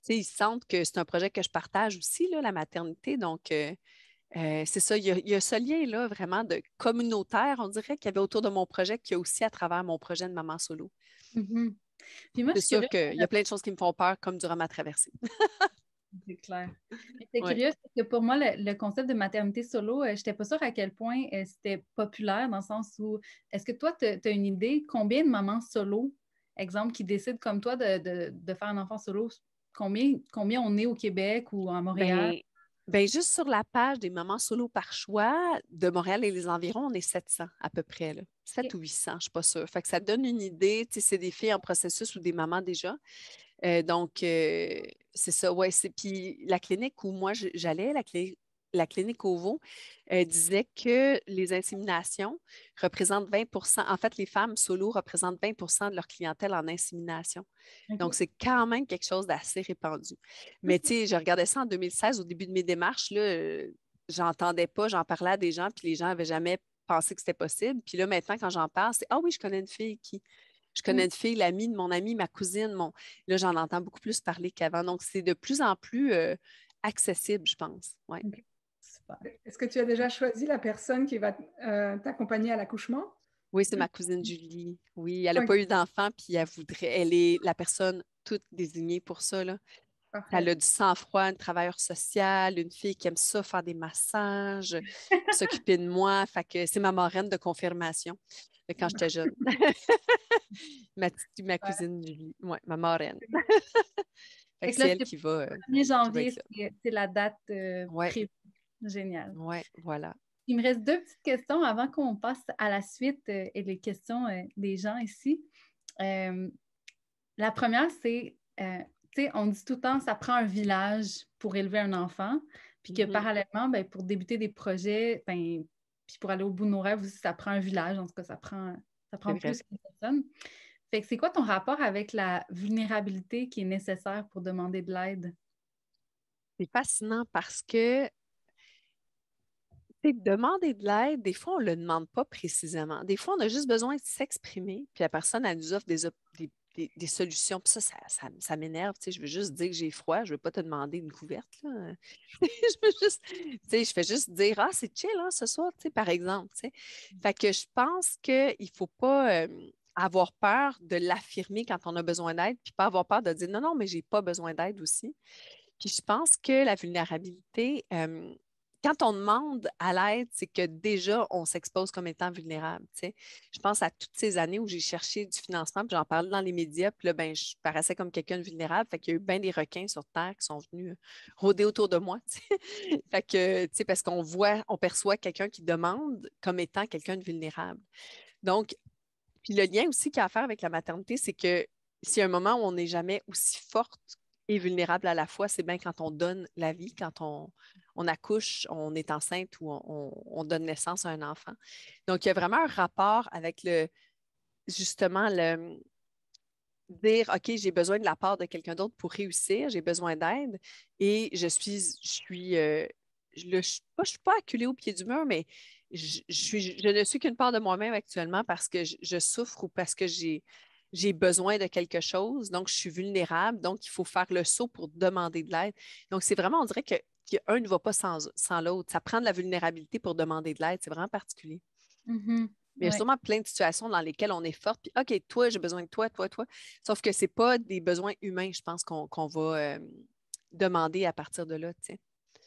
sais, ils sentent que c'est un projet que je partage aussi, la maternité. Donc, euh, euh, c'est ça, il y, a, ce lien-là vraiment de communautaire, on dirait, qu'il y avait autour de mon projet, qu'il y a aussi à travers mon projet de Maman Solo. Mm-hmm. Je moi, c'est sûr qu'il y a plein de choses qui me font peur, comme durant ma traversée. c'est clair. C'est curieux parce que pour moi, le, concept de maternité solo, euh, je n'étais pas sûre à quel point euh, c'était populaire dans le sens où est-ce que toi, tu as une idée combien de mamans solo, exemple, qui décident comme toi de, faire un enfant solo, combien, combien on est au Québec ou à ben, Montréal? Bien, juste sur la page des mamans solo par choix de Montréal et les environs, on est 700 à peu près. Là. 7 ou 800, je ne suis pas sûre. Fait que ça donne une idée. C'est des filles en processus ou des mamans déjà. Euh, donc, euh, c'est ça, ouais. Puis la clinique où moi j'allais, la, clinique, la clinique OVO euh, disait que les inséminations représentent 20 En fait, les femmes solo représentent 20 de leur clientèle en insémination. Donc, c'est quand même quelque chose d'assez répandu. Mmh. Mais tu sais, je regardais ça en 2016, au début de mes démarches, là, euh, j'entendais pas, j'en parlais à des gens, puis les gens n'avaient jamais pensé que c'était possible. Puis là, maintenant, quand j'en parle, c'est Ah oui, je connais une fille qui. Je mmh. connais une fille, l'amie de mon ami, ma cousine, mon. Là, j'en entends beaucoup plus parler qu'avant. Donc, c'est de plus en plus euh, accessible, je pense. Ouais. Est-ce que tu as déjà choisi la personne qui va euh, t'accompagner à l'accouchement? Oui, c'est ma cousine Julie. Oui, elle n'a pas eu d'enfant, puis elle voudrait. Elle est la personne toute désignée pour ça. Elle a du sang-froid, une travailleur sociale, une fille qui aime ça, faire des massages, s'occuper de moi. Fait que c'est ma marraine de confirmation quand j'étais jeune. ma, cousine Julie. Oui, ma marraine. c'est qui va. Le euh, 1er janvier, c'est la date euh, prévue Génial. Oui, voilà. Il me reste deux petites questions avant qu'on passe à la suite euh, et les questions euh, des gens ici. Euh, la première, c'est, tu sais, on dit tout le temps, ça prend un village pour élever un enfant, puis que mm-hmm. parallèlement, ben, pour débuter des projets, ben, puis pour aller au bout de nos rêves aussi, ça prend un village, en tout cas, ça prend, ça prend plus qu'une personne. Fait que c'est quoi ton rapport avec la vulnérabilité qui est nécessaire pour demander de l'aide? C'est fascinant parce que demander de l'aide, des fois, on ne le demande pas précisément. Des fois, on a juste besoin de s'exprimer, puis la personne, elle nous offre des, solutions. Puis ça, ça, ça, m'énerve. Je veux juste dire que j'ai froid, je ne veux pas te demander une couverte. Là. je veux juste, je fais juste dire Ah, c'est chill hein, ce soir, par exemple. Fait que je pense qu'il ne faut pas. avoir peur de l'affirmer quand on a besoin d'aide, puis pas avoir peur de dire non, non, mais j'ai pas besoin d'aide aussi. Puis je pense que la vulnérabilité, quand on demande à l'aide, c'est que déjà, on s'expose comme étant vulnérable. Je pense à toutes ces années où j'ai cherché du financement, puis j'en parlais dans les médias, puis là, ben, je paraissais comme quelqu'un de vulnérable. Fait qu'il y a eu bien des requins sur Terre qui sont venus rôder autour de moi. fait que, parce qu'on voit, on perçoit quelqu'un qui demande comme étant quelqu'un de vulnérable. Donc, puis le lien aussi qu'il a à faire avec la maternité, c'est que s'il y a un moment où on n'est jamais aussi forte vulnérable à la fois, c'est bien quand on donne la vie, quand on, on accouche, on est enceinte ou on, donne naissance à un enfant. Donc, il y a vraiment un rapport avec le justement le dire OK, j'ai besoin de la part de quelqu'un d'autre pour réussir, j'ai besoin d'aide et je suis, je suis euh, je ne suis pas acculée au pied du mur, mais je, je ne suis qu'une part de moi-même actuellement parce que je souffre ou parce que j'ai j'ai besoin de quelque chose, donc je suis vulnérable, donc il faut faire le saut pour demander de l'aide. Donc, c'est vraiment, on dirait que, qu'un ne va pas sans, l'autre. Ça prend de la vulnérabilité pour demander de l'aide, c'est vraiment particulier. Mais mm-hmm. il y a sûrement plein de situations dans lesquelles on est forte, puis OK, toi, j'ai besoin de toi, toi, toi. Sauf que ce n'est pas des besoins humains, je pense, qu'on, va demander à partir de là. tu sais.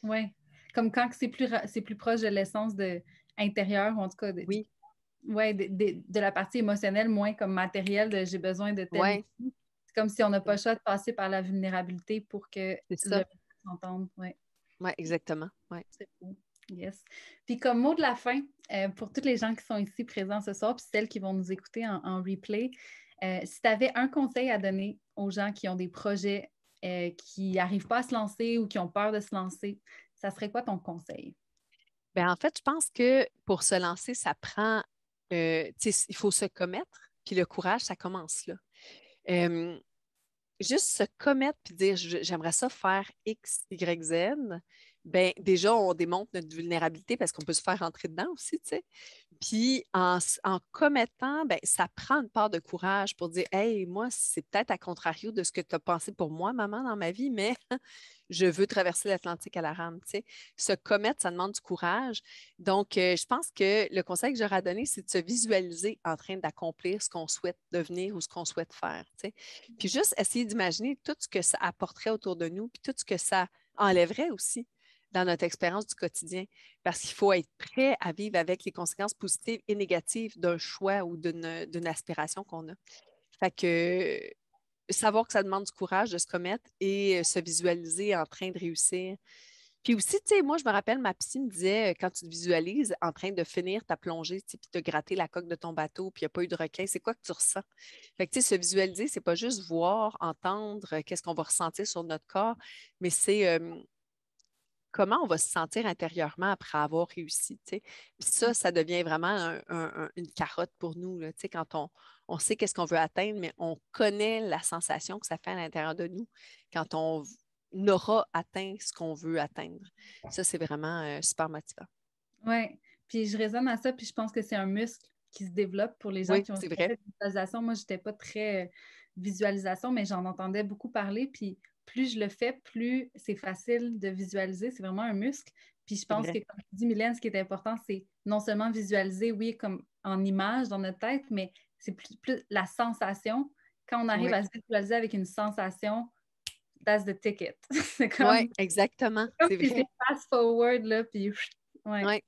Oui. Comme quand c'est plus, c'est plus proche de l'essence de intérieure, en tout cas oui ouais, de, la partie émotionnelle, moins comme matériel de j'ai besoin de tel. C'est comme si on n'a pas le choix de passer par la vulnérabilité pour que ça. s'entende. Oui, ouais, exactement. Ouais. C'est Yes. Puis comme mot de la fin, euh, pour toutes les gens qui sont ici présents ce soir, puis celles qui vont nous écouter en, replay, euh, si tu avais un conseil à donner aux gens qui ont des projets euh, qui n'arrivent pas à se lancer ou qui ont peur de se lancer, ça serait quoi ton conseil? Bien, en fait, je pense que pour se lancer, ça prend euh, il faut se commettre, puis le courage, ça commence là. Euh, juste se commettre puis dire j'aimerais ça faire X, Y, Z, ben déjà, on démontre notre vulnérabilité parce qu'on peut se faire rentrer dedans aussi, tu sais. Puis en, commettant, ben, ça prend une part de courage pour dire Hey, moi, c'est peut-être à contrario de ce que tu as pensé pour moi, maman, dans ma vie, mais je veux traverser l'Atlantique à la rame. sais, Se commettre, ça demande du courage. Donc, euh, je pense que le conseil que j'aurais à donner, c'est de se visualiser en train d'accomplir ce qu'on souhaite devenir ou ce qu'on souhaite faire. Puis juste essayer d'imaginer tout ce que ça apporterait autour de nous, puis tout ce que ça enlèverait aussi dans notre expérience du quotidien, parce qu'il faut être prêt à vivre avec les conséquences positives et négatives d'un choix ou d'une aspiration qu'on a. Fait que euh, savoir que ça demande du courage de se commettre et euh, se visualiser en train de réussir. Puis aussi, tu sais, moi, je me rappelle, ma psy me disait, euh, quand tu te visualises en train de finir ta plongée, tu sais puis de gratter la coque de ton bateau, puis il n'y a pas eu de requin, c'est quoi que tu ressens? Fait que, tu sais, se visualiser, c'est pas juste voir, entendre, qu'est-ce qu'on va ressentir sur notre corps, mais c'est comment on va se sentir intérieurement après avoir réussi. ça, mmh. ça devient vraiment une carotte pour nous. quand on, on sait qu'est-ce qu'on veut atteindre, mais on connaît la sensation que ça fait à l'intérieur de nous quand on aura atteint ce qu'on veut atteindre. Ça, c'est vraiment euh, super motivant. Oui, puis je résonne à ça, puis je pense que c'est un muscle qui se développe pour les gens qui ont fait visualisation. Moi, je n'étais pas très euh, visualisation, mais j'en entendais beaucoup parler. Puis plus je le fais, plus c'est facile de visualiser. C'est vraiment un muscle. Puis je pense que, comme tu dis, Mylène, ce qui est important, c'est non seulement visualiser, oui, comme en image dans notre tête, mais c'est plus, la sensation. Quand on arrive à se visualiser avec une sensation, that's the ticket. Oui, exactement. C'est vrai. Fast forward, là, puis. Ouais.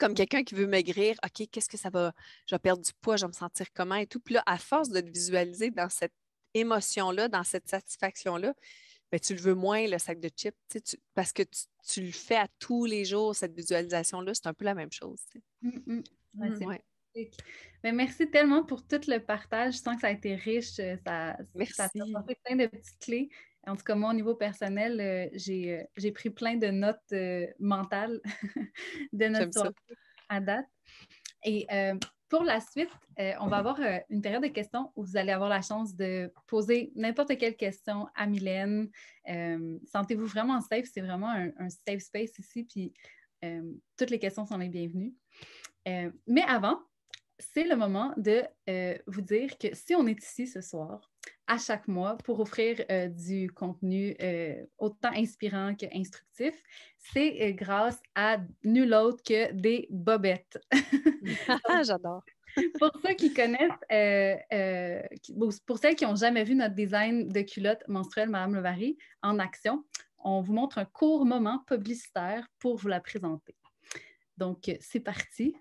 comme quelqu'un qui veut maigrir, OK, qu'est-ce que ça va. Je vais perdre du poids, je vais me sentir comment et tout. Puis là, à force de te visualiser dans cette émotion-là, dans cette satisfaction-là, mais ben, tu le veux moins, le sac de chips, parce que tu, le fais à tous les jours, cette visualisation-là, c'est un peu la même chose. mais hum, hum. ben, merci tellement pour tout le partage. Je sens que ça a été riche. Euh, ça, ça a apporté plein de petites clés. En tout cas, moi, au niveau personnel, euh, euh, j'ai pris plein de notes mentales de notre à date. Et pour la suite, euh, on va avoir euh, une période de questions où vous allez avoir la chance de poser n'importe quelle question à Mylène. Euh, sentez-vous vraiment safe. C'est vraiment un, un, safe space ici. Puis toutes les questions sont les bienvenues. mais avant, c'est le moment de vous dire que si on est ici ce soir, à chaque mois pour offrir euh, du contenu euh, autant inspirant qu'instructif, c'est euh, grâce à nul autre que des bobettes. J'adore. pour ceux qui connaissent, pour celles qui n'ont jamais vu notre design de culotte menstruelle Madame Levary en action, on vous montre un court moment publicitaire pour vous la présenter. Donc, c'est parti.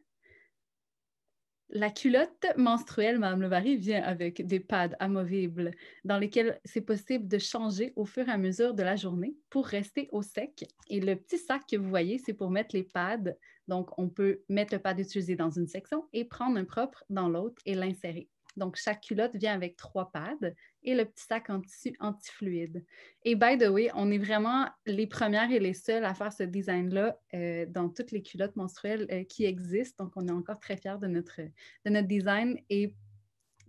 La culotte menstruelle, Madame Levary, vient avec des pads amovibles dans lesquels c'est possible de changer au fur et à mesure de la journée pour rester au sec. Et le petit sac que vous voyez, c'est pour mettre les pads. Donc, on peut mettre le pad utilisé dans une section et prendre un propre dans l'autre et l'insérer. Donc, chaque culotte vient avec trois pads et le petit sac en tissu antifluide. Et by the way, on est vraiment les premières et les seules à faire ce design-là euh, dans toutes les culottes menstruelles euh, qui existent. Donc, on est encore très fiers de notre, de notre design. Et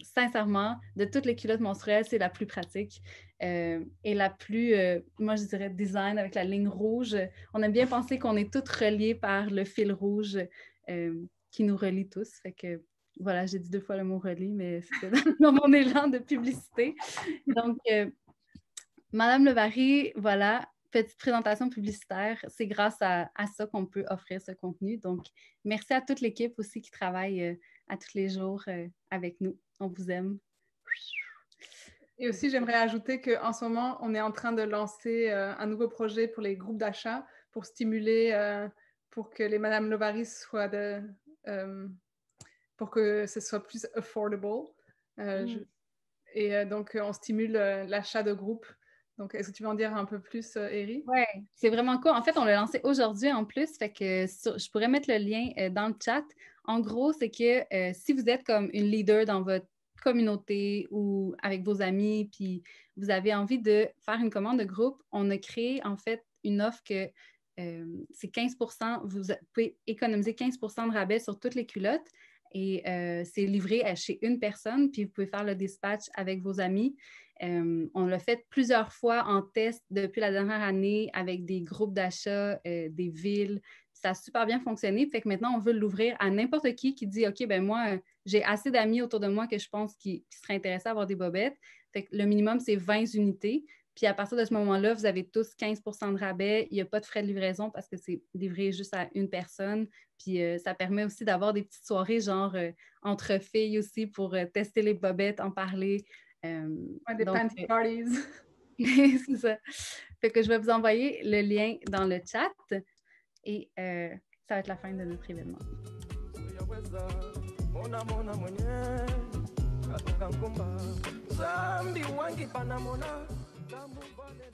sincèrement, de toutes les culottes menstruelles, c'est la plus pratique euh, et la plus, moi je dirais, design avec la ligne rouge. On aime bien penser qu'on est toutes reliées par le fil rouge qui nous relie tous. Fait que voilà, j'ai dit deux fois le mot relis, mais c'était dans mon élan de publicité. Donc, euh, Madame Levary, voilà, petite présentation publicitaire. C'est grâce à, ça qu'on peut offrir ce contenu. Donc, merci à toute l'équipe aussi qui travaille euh, à tous les jours euh, avec nous. On vous aime. Et aussi, j'aimerais ajouter qu'en ce moment, on est en train de lancer un nouveau projet pour les groupes d'achat pour stimuler, pour que les Madame Lovary soient de, pour que ce soit plus affordable. Euh, hmm. Et euh, donc, euh, on stimule l'achat de groupe. Donc, est-ce que tu veux en dire un peu plus, Eri? Oui, c'est vraiment cool. En fait, on l'a lancé aujourd'hui en plus, fait que je pourrais mettre le lien dans le chat. En gros, c'est que si vous êtes comme une leader dans votre communauté ou avec vos amis, puis vous avez envie de faire une commande de groupe, on a créé en fait une offre que c'est 15 vous pouvez économiser 15 de rabais sur toutes les culottes et euh, c'est livré à, euh, chez une personne, puis vous pouvez faire le dispatch avec vos amis. Euh, on l'a fait plusieurs fois en test depuis la dernière année avec des groupes d'achat, des villes. Ça a super bien fonctionné. Fait que maintenant, on veut l'ouvrir à n'importe qui qui dit OK, ben moi, j'ai assez d'amis autour de moi que je pense qu'ils seraient intéressés à avoir des bobettes. Fait que le minimum, c'est 20 unités. Puis à partir de ce moment-là, vous avez tous 15 de rabais. Il n'y a pas de frais de livraison parce que c'est livré juste à une personne. Puis ça permet aussi d'avoir des petites soirées, genre entre filles aussi, pour tester les bobettes, en parler. des parties. c'est ça. Fait que je vais vous envoyer le lien dans le chat et ça va être la fin de notre événement. Now move on